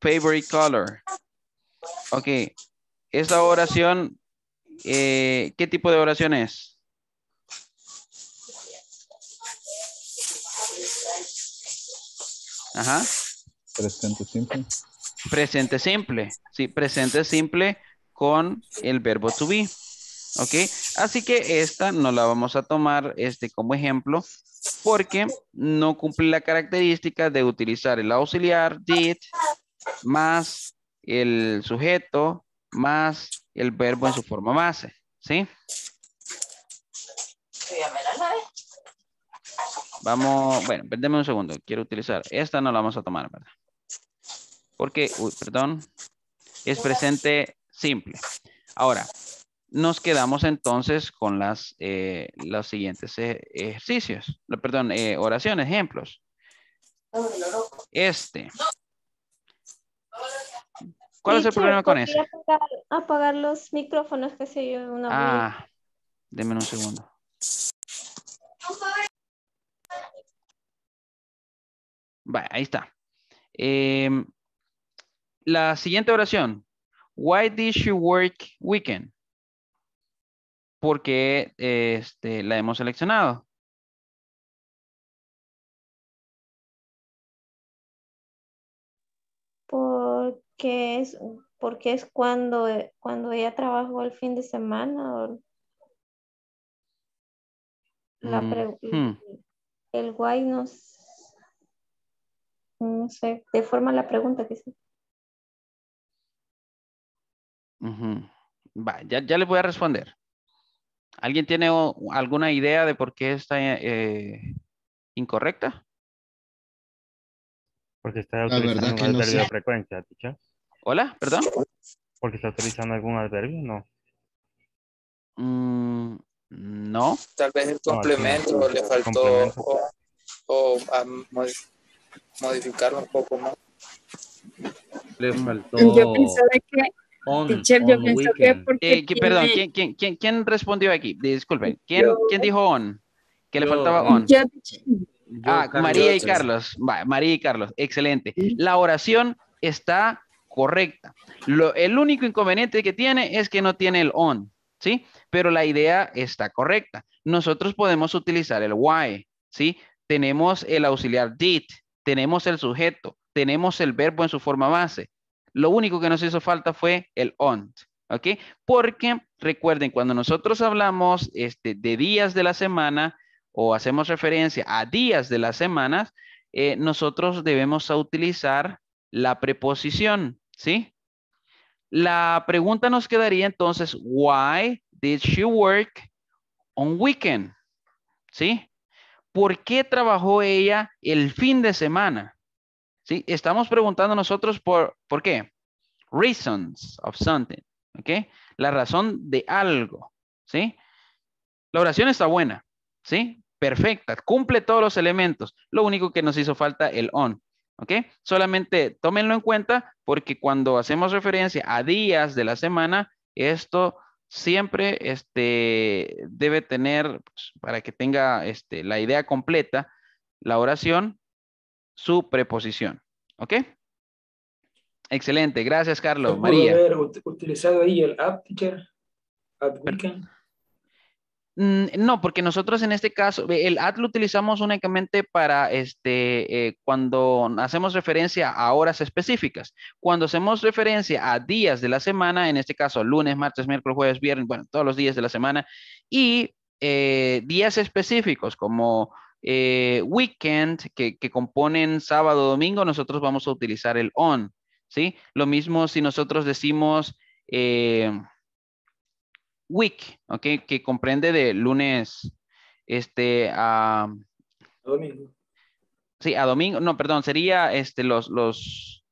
Favorite color. Ok. Esta oración, eh, ¿qué tipo de oración es? Ajá. Presente simple. Presente simple. Sí, presente simple con el verbo to be. ¿Ok? Así que esta no la vamos a tomar este, como ejemplo porque no cumple la característica de utilizar el auxiliar did más el sujeto más el verbo en su forma base. ¿Sí? sí Vamos, bueno, perdeme un segundo. Quiero utilizar. Esta no la vamos a tomar, ¿verdad? Porque, uy, perdón. Es presente simple. Ahora, nos quedamos entonces con las, eh, los siguientes eh, ejercicios. Perdón, eh, oraciones, ejemplos. Este. ¿Cuál es el problema con eso?
Apagar, los micrófonos que se llevan una
Ah, Deme un segundo. ahí está. Em, la siguiente oración. Why did she work weekend? Porque este, la hemos seleccionado.
Porque
es, porque es cuando, cuando ella trabajó el fin de semana. Mm, hmm. El why
nos no sé, ¿de forma la pregunta que
Uh Va, ya, ya voy a responder. ¿Alguien tiene alguna idea de por qué está eh, incorrecta?
Porque está utilizando un adverbio de frecuencia,
¿Hola? ¿Perdón? Porque está utilizando algún adverbio, ¿no? Mm, no. Tal vez el complemento le faltó o, modificarlo un poco más. Le faltó. Yo pensaba que. yo eh, que perdón, ¿quién, respondió aquí? Disculpen. ¿Quién, dijo on? Que le faltaba on.
ah, María y Carlos.
María y Carlos. Excelente. La oración está correcta. el único inconveniente que tiene es que no tiene el on, ¿sí? Pero la idea está correcta. Nosotros podemos utilizar el why, ¿sí? Tenemos el auxiliar did, tenemos el sujeto, tenemos el verbo en su forma base. Lo único que nos hizo falta fue el on, ¿ok? Porque recuerden, cuando nosotros hablamos este, de días de la semana o hacemos referencia a días de las semanas, eh, nosotros debemos utilizar la preposición, ¿sí? La pregunta nos quedaría entonces, why did she work on weekend? ¿Sí? ¿por qué trabajó ella el fin de semana? ¿Sí? Estamos preguntando nosotros por, ¿por qué? Reasons of something, ¿ok? La razón de algo, ¿sí? La oración está buena, ¿sí? Perfecta, cumple todos los elementos. Lo único que nos hizo falta el on, ¿ok? Solamente tómenlo en cuenta porque cuando hacemos referencia a días de la semana, esto siempre este, debe tener, pues, para que tenga este, la idea completa, la oración, su preposición. ¿Ok? Excelente, gracias Carlos. María. haber utilizado ahí el app, teacher? Mm, no, porque nosotros en este caso, el ad lo utilizamos únicamente para este, eh, cuando hacemos referencia a horas específicas. Cuando hacemos referencia a días de la semana, en este caso lunes, martes, miércoles, jueves, viernes, bueno, todos los días de la semana, y eh, días específicos como eh, weekend, que, componen sábado, domingo, nosotros vamos a utilizar el on, ¿sí? Lo mismo si nosotros decimos week, ¿ok? Que comprende de lunes este, a... Domingo. Sí, a domingo, no, perdón, sería este, los, los,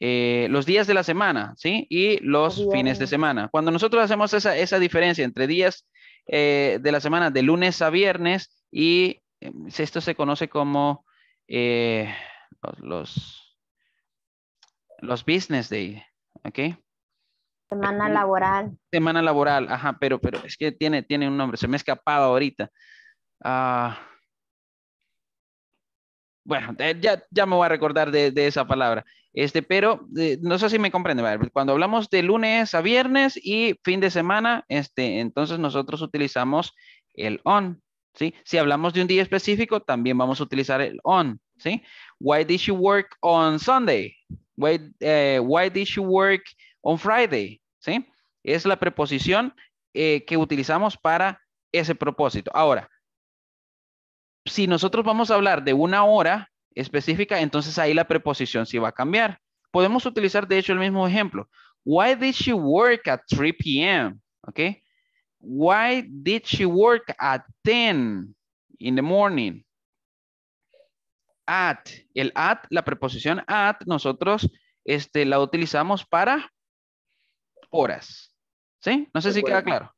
eh, los días de la semana, ¿sí? Y los fines de semana. Cuando nosotros hacemos esa, diferencia entre días eh, de la semana de lunes a viernes y em, esto se conoce como eh, los, los, business day, ¿ok? Semana laboral. Semana laboral, ajá, pero, pero es que tiene, tiene un nombre, se me escapado ahorita. Ah, bueno, eh, ya, ya me voy a recordar de, esa palabra. Este, pero eh, no sé si me comprende, cuando hablamos de lunes a viernes y fin de semana, este, entonces nosotros utilizamos el on, ¿sí? Si hablamos de un día específico, también vamos a utilizar el on, ¿sí? Why did you work on Sunday? Why, eh, why did you work on Friday? ¿sí? Es la preposición eh, que utilizamos para ese propósito. Ahora, si nosotros vamos a hablar de una hora específica, entonces ahí la preposición sí va a cambiar. Podemos utilizar, de hecho, el mismo ejemplo. Why did she work at 3 p.m.? Okay. Why did she work at 10 in the morning? At, el at, la preposición at, nosotros este, la utilizamos para horas. ¿Sí? No sé si queda claro.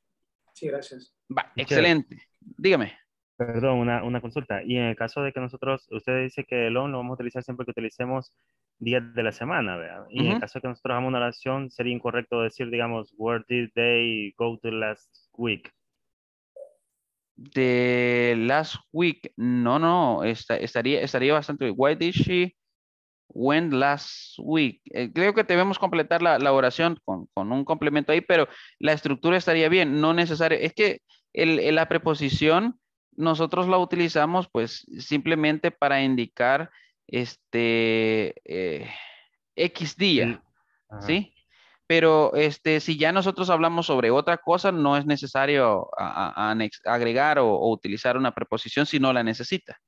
Sí,
gracias. excelente.
Dígame. Perdón, una, consulta. Y en el caso de que nosotros, usted dice que el on lo vamos a utilizar siempre que utilicemos días de la semana, ¿verdad? Y en el caso de que nosotros hagamos una oración, sería incorrecto decir, digamos, where did they go to last week? The last week, no, no, estaría, estaría bastante. Why did she when last week. Eh, creo que debemos completar la, oración con, un complemento ahí, pero la estructura estaría bien, no necesario. Es que la preposición nosotros la utilizamos pues simplemente para indicar este eh, X día, ¿sí? Pero este, si ya nosotros hablamos sobre otra cosa, no es necesario agregar o, utilizar una preposición si no la necesita.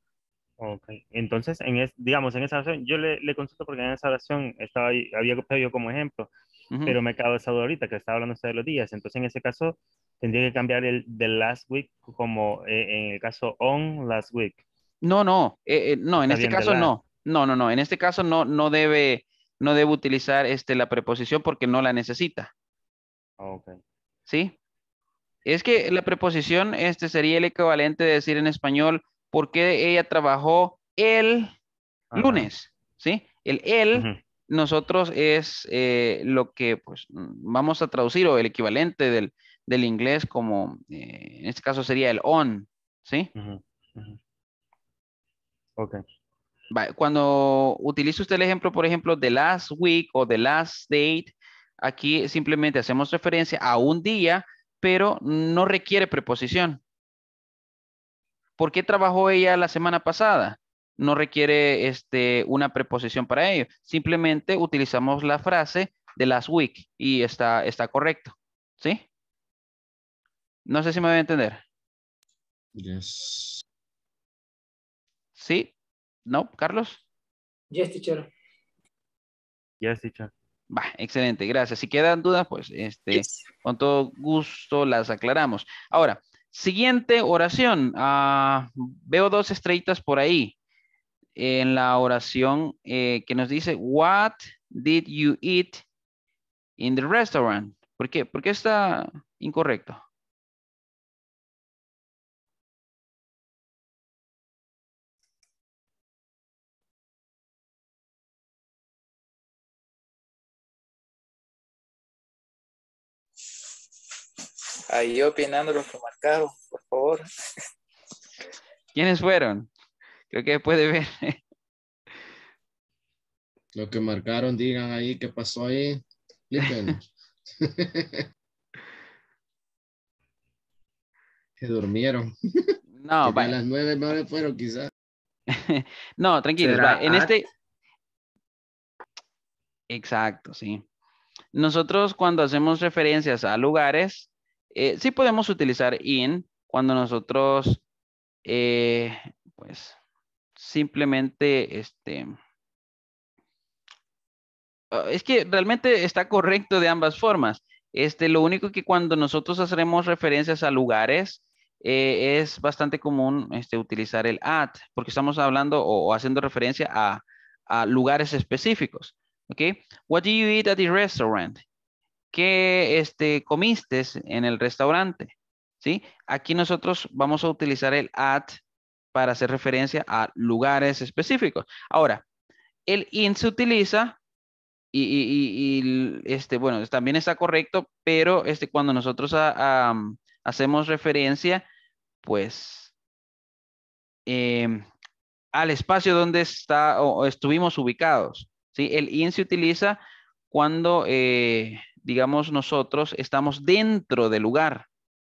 Ok, entonces, en es, digamos, en esa oración, yo le, le consulto porque en esa oración estaba, había yo como ejemplo, pero me acabo de duda ahorita que estaba hablando usted de los días, entonces en ese caso tendría que cambiar el de last week como eh, en el caso on last week. No, no, eh, eh, no, en este caso no, no, no, no, en este caso no, no debe, no debe utilizar este, la preposición porque no la necesita. Ok. ¿Sí? Es que la preposición este, sería el equivalente de decir en español, porque ella trabajó el lunes, ¿sí? El el, nosotros es eh, lo que pues, vamos a traducir o el equivalente del, inglés como, eh, en este caso sería el on, ¿sí? Ok. Cuando utiliza usted el ejemplo, por ejemplo, de last week o de last date, aquí simplemente hacemos referencia a un día, pero no requiere preposición. ¿Por qué trabajó ella la semana pasada? No requiere este, una preposición para ello. Simplemente utilizamos la frase de last week y está, está correcto. ¿Sí? No sé si me voy a entender. Yes. ¿Sí? ¿No, Carlos? Yes, teacher. Yes, teacher. Va, excelente, gracias. Si quedan dudas, pues este, con todo gusto las aclaramos. Ahora, Siguiente oración. Ah, veo dos estrellitas por ahí en la oración eh, que nos dice, what did you eat in the restaurant? ¿Por qué? ¿Por qué está incorrecto?
Ahí opinando lo que marcaron, por favor.
¿Quiénes fueron? Creo que puede ver. Lo que marcaron, digan ahí qué pasó ahí. Que *laughs* Se durmieron.
No, va. A las nueve, fueron quizás.
*laughs* no, tranquilos. En este. Exacto, sí. Nosotros cuando hacemos referencias a lugares, eh, sí podemos utilizar in cuando nosotros, eh, pues, simplemente, este, ah, es que realmente está correcto de ambas formas. Este, lo único que cuando nosotros hacemos referencias a lugares, eh, es bastante común este, utilizar el at, porque estamos hablando o, haciendo referencia a, a, lugares específicos. Okay? What do you eat at the restaurant? ¿qué este, comiste en el restaurante? ¿Sí? Aquí nosotros vamos a utilizar el at para hacer referencia a lugares específicos. Ahora, el in se utiliza y, este, bueno, también está correcto, pero este, cuando nosotros hacemos referencia, pues, em, al espacio donde está estuvimos ubicados, ¿sí? El in se utiliza cuando... Eh, digamos nosotros, estamos dentro del lugar,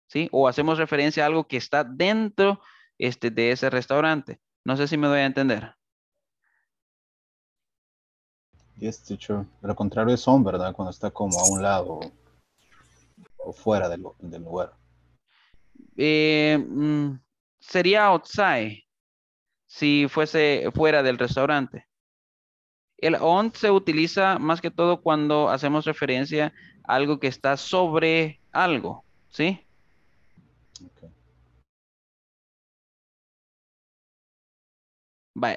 ¿sí? O hacemos referencia a algo que está dentro este, de ese restaurante. No sé si me voy a entender. Yes, teacher. Lo contrario es son, ¿verdad? Cuando está como a un lado o fuera del, lugar. Eh, mm, sería outside si fuese fuera del restaurante. El on se utiliza más que todo cuando hacemos referencia a algo que está sobre algo, ¿sí?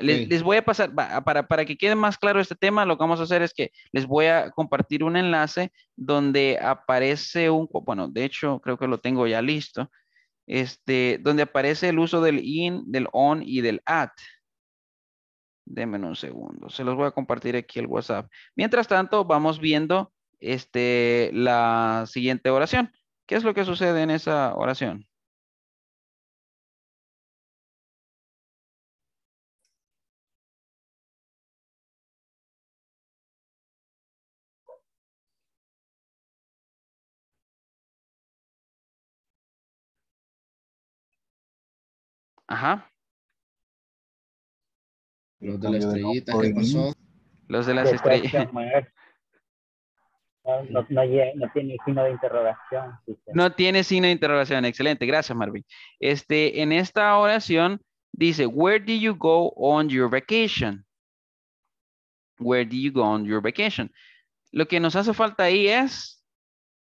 les, voy a pasar, para, que quede más claro este tema, lo que vamos a hacer es que les voy a compartir un enlace donde aparece un, bueno, de hecho creo que lo tengo ya listo, este, donde aparece el uso del in, del on y del at, Denme un segundo. Se los voy a compartir aquí el WhatsApp. Mientras tanto, vamos viendo este, la siguiente oración. ¿Qué es lo que sucede en esa oración? Ajá. Los de las estrellitas, ¿qué pasó?
Los de las estrellas.
No, tiene signo de interrogación. No tiene signo de interrogación. Excelente. Gracias, Marvin. Este, en esta oración dice, where do you go on your vacation? Where do you go on your vacation? Lo que nos hace falta ahí es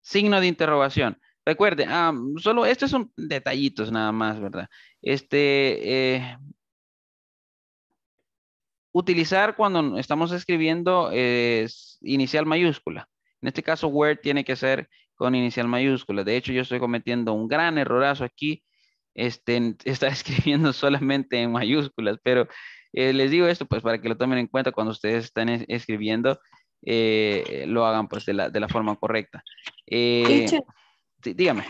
signo de interrogación. Recuerde, solo estos son detallitos nada más, ¿verdad? Este, eh, utilizar cuando estamos escribiendo es inicial mayúscula. En este caso, Word tiene que ser con inicial mayúscula. De hecho, yo estoy cometiendo un gran errorazo aquí. Este, *laughs* está escribiendo solamente en mayúsculas, pero eh, les digo esto pues para que lo tomen en cuenta cuando ustedes están escribiendo, eh, lo hagan pues de la, de la forma correcta. Eh, dígame.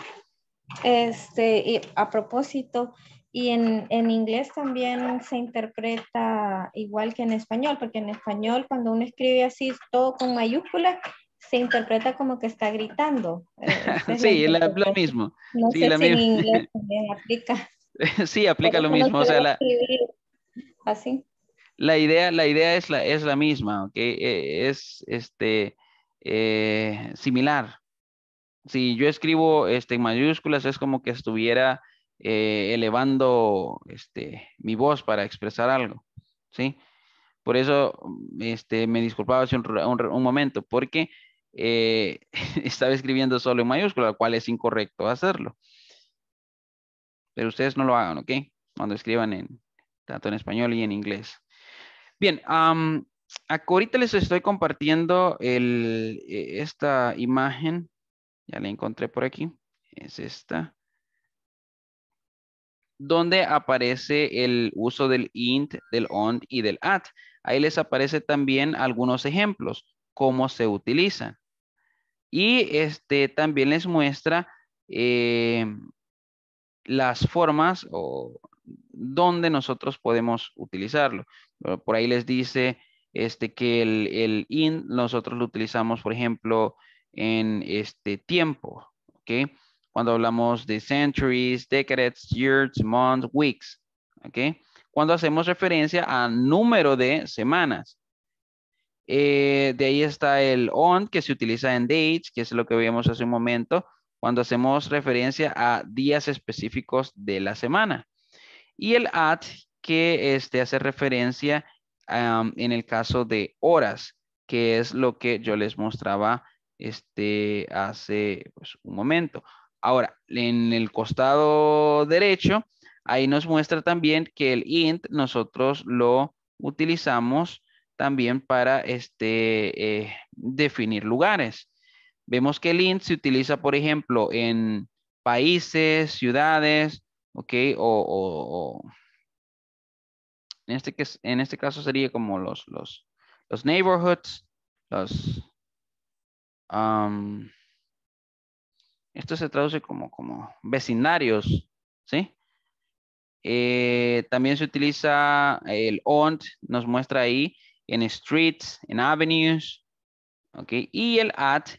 Este, y a propósito, y en, en, inglés también se interpreta igual que en español, porque en español cuando uno escribe así todo con mayúsculas, se interpreta como que está gritando. *laughs* Eh, sí, es lo mismo. No sí, sé la si misma. en inglés *laughs*
también aplica.
*laughs* Sí, aplica lo mismo. O sea, la... Así. La idea, la idea es, la, es la misma, ¿ok? E, es este, eh, similar. Si yo escribo este, en mayúsculas, es como que estuviera eh, elevando este, mi voz para expresar algo, ¿sí? Por eso mm, este, me disculpaba hace un, momento, porque eh, *laughs* estaba escribiendo solo en mayúscula, lo cual es incorrecto hacerlo. Pero ustedes no lo hagan, ¿ok? Cuando escriban en, tanto en español y en inglés. Bien, ahorita les estoy compartiendo el, e-, esta imagen. Ya la encontré por aquí. Es esta donde aparece el uso del int, del on y del at. Ahí les aparece también algunos ejemplos, cómo se utiliza. Y este también les muestra eh, las formas o dónde nosotros podemos utilizarlo. Por ahí les dice este, que el, el int nosotros lo utilizamos, por ejemplo, en este tiempo. ¿okay? Cuando hablamos de centuries, decades, years, months, weeks. ¿Ok? Cuando hacemos referencia a número de semanas. Eh, de ahí está el on que se utiliza en dates, que es lo que vimos hace un momento, cuando hacemos referencia a días específicos de la semana. Y el at que este, hace referencia en el caso de horas, que es lo que yo les mostraba este, hace pues, un momento. Ahora, en el costado derecho, ahí nos muestra también que el int nosotros lo utilizamos también para este, eh, definir lugares. Vemos que el int se utiliza, por ejemplo, en países, ciudades, ¿ok? O, este en, este, caso sería como los, los, los neighborhoods, los... Um, esto se traduce como, como vecindarios, ¿sí? Eh, también se utiliza el on, nos muestra ahí en streets, en avenues, ¿ok? Y el AT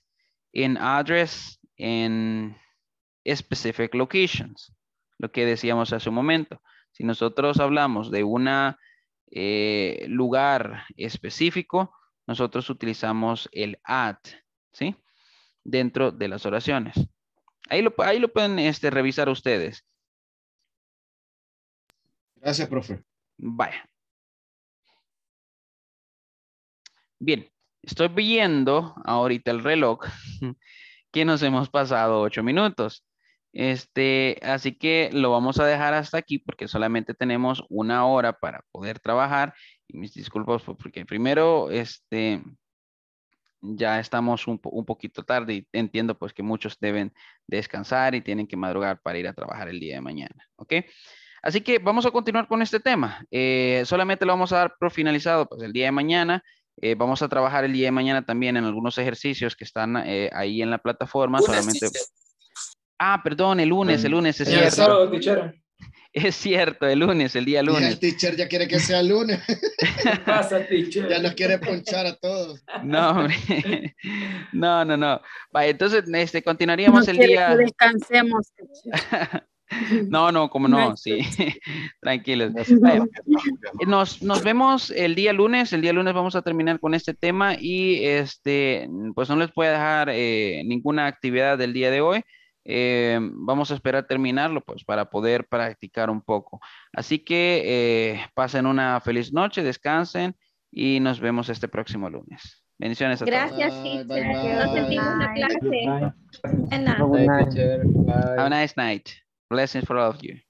en address, en specific locations, lo que decíamos hace un momento. Si nosotros hablamos de un eh, lugar específico, nosotros utilizamos el at, ¿sí? Dentro de las oraciones. Ahí lo, pueden este, revisar ustedes.
Gracias, profe.
Vaya. Bien, estoy viendo ahorita el reloj *laughs* que nos hemos pasado ocho minutos. Este, así que lo vamos a dejar hasta aquí porque solamente tenemos una hora para poder trabajar. Y mis disculpas pues, porque primero, este, ya estamos un, poquito tarde y entiendo pues que muchos deben descansar y tienen que madrugar para ir a trabajar el día de mañana, ¿ok? Así que vamos a continuar con este tema. Eh, solamente lo vamos a dar pro finalizado pues el día de mañana. Eh, vamos a trabajar el día de mañana también en algunos ejercicios que están eh, ahí en la plataforma. Solamente... Ah, perdón, el lunes, el lunes es cierto. Es cierto, el lunes, el día lunes. el
teacher ya quiere que sea lunes. *laughs* pasa, teacher? Ya nos quiere ponchar a todos.
No, *laughs* No, no, no. Vale, entonces este, continuaríamos el día. No, Que
descansemos.
*laughs* No, no, como no, sí. Tranquilos. Nos, nos vemos el día lunes. El día lunes vamos a terminar con este tema y este, pues no les voy a dejar eh, ninguna actividad del día de hoy. Eh, vamos a esperar terminarlo pues para poder practicar un poco. Así que eh, pasen una feliz noche, descansen y nos vemos este próximo lunes. Bendiciones a Gracias,
todos. Gracias, Nos sentimos la clase.
Have a nice night. Blessings for all of you.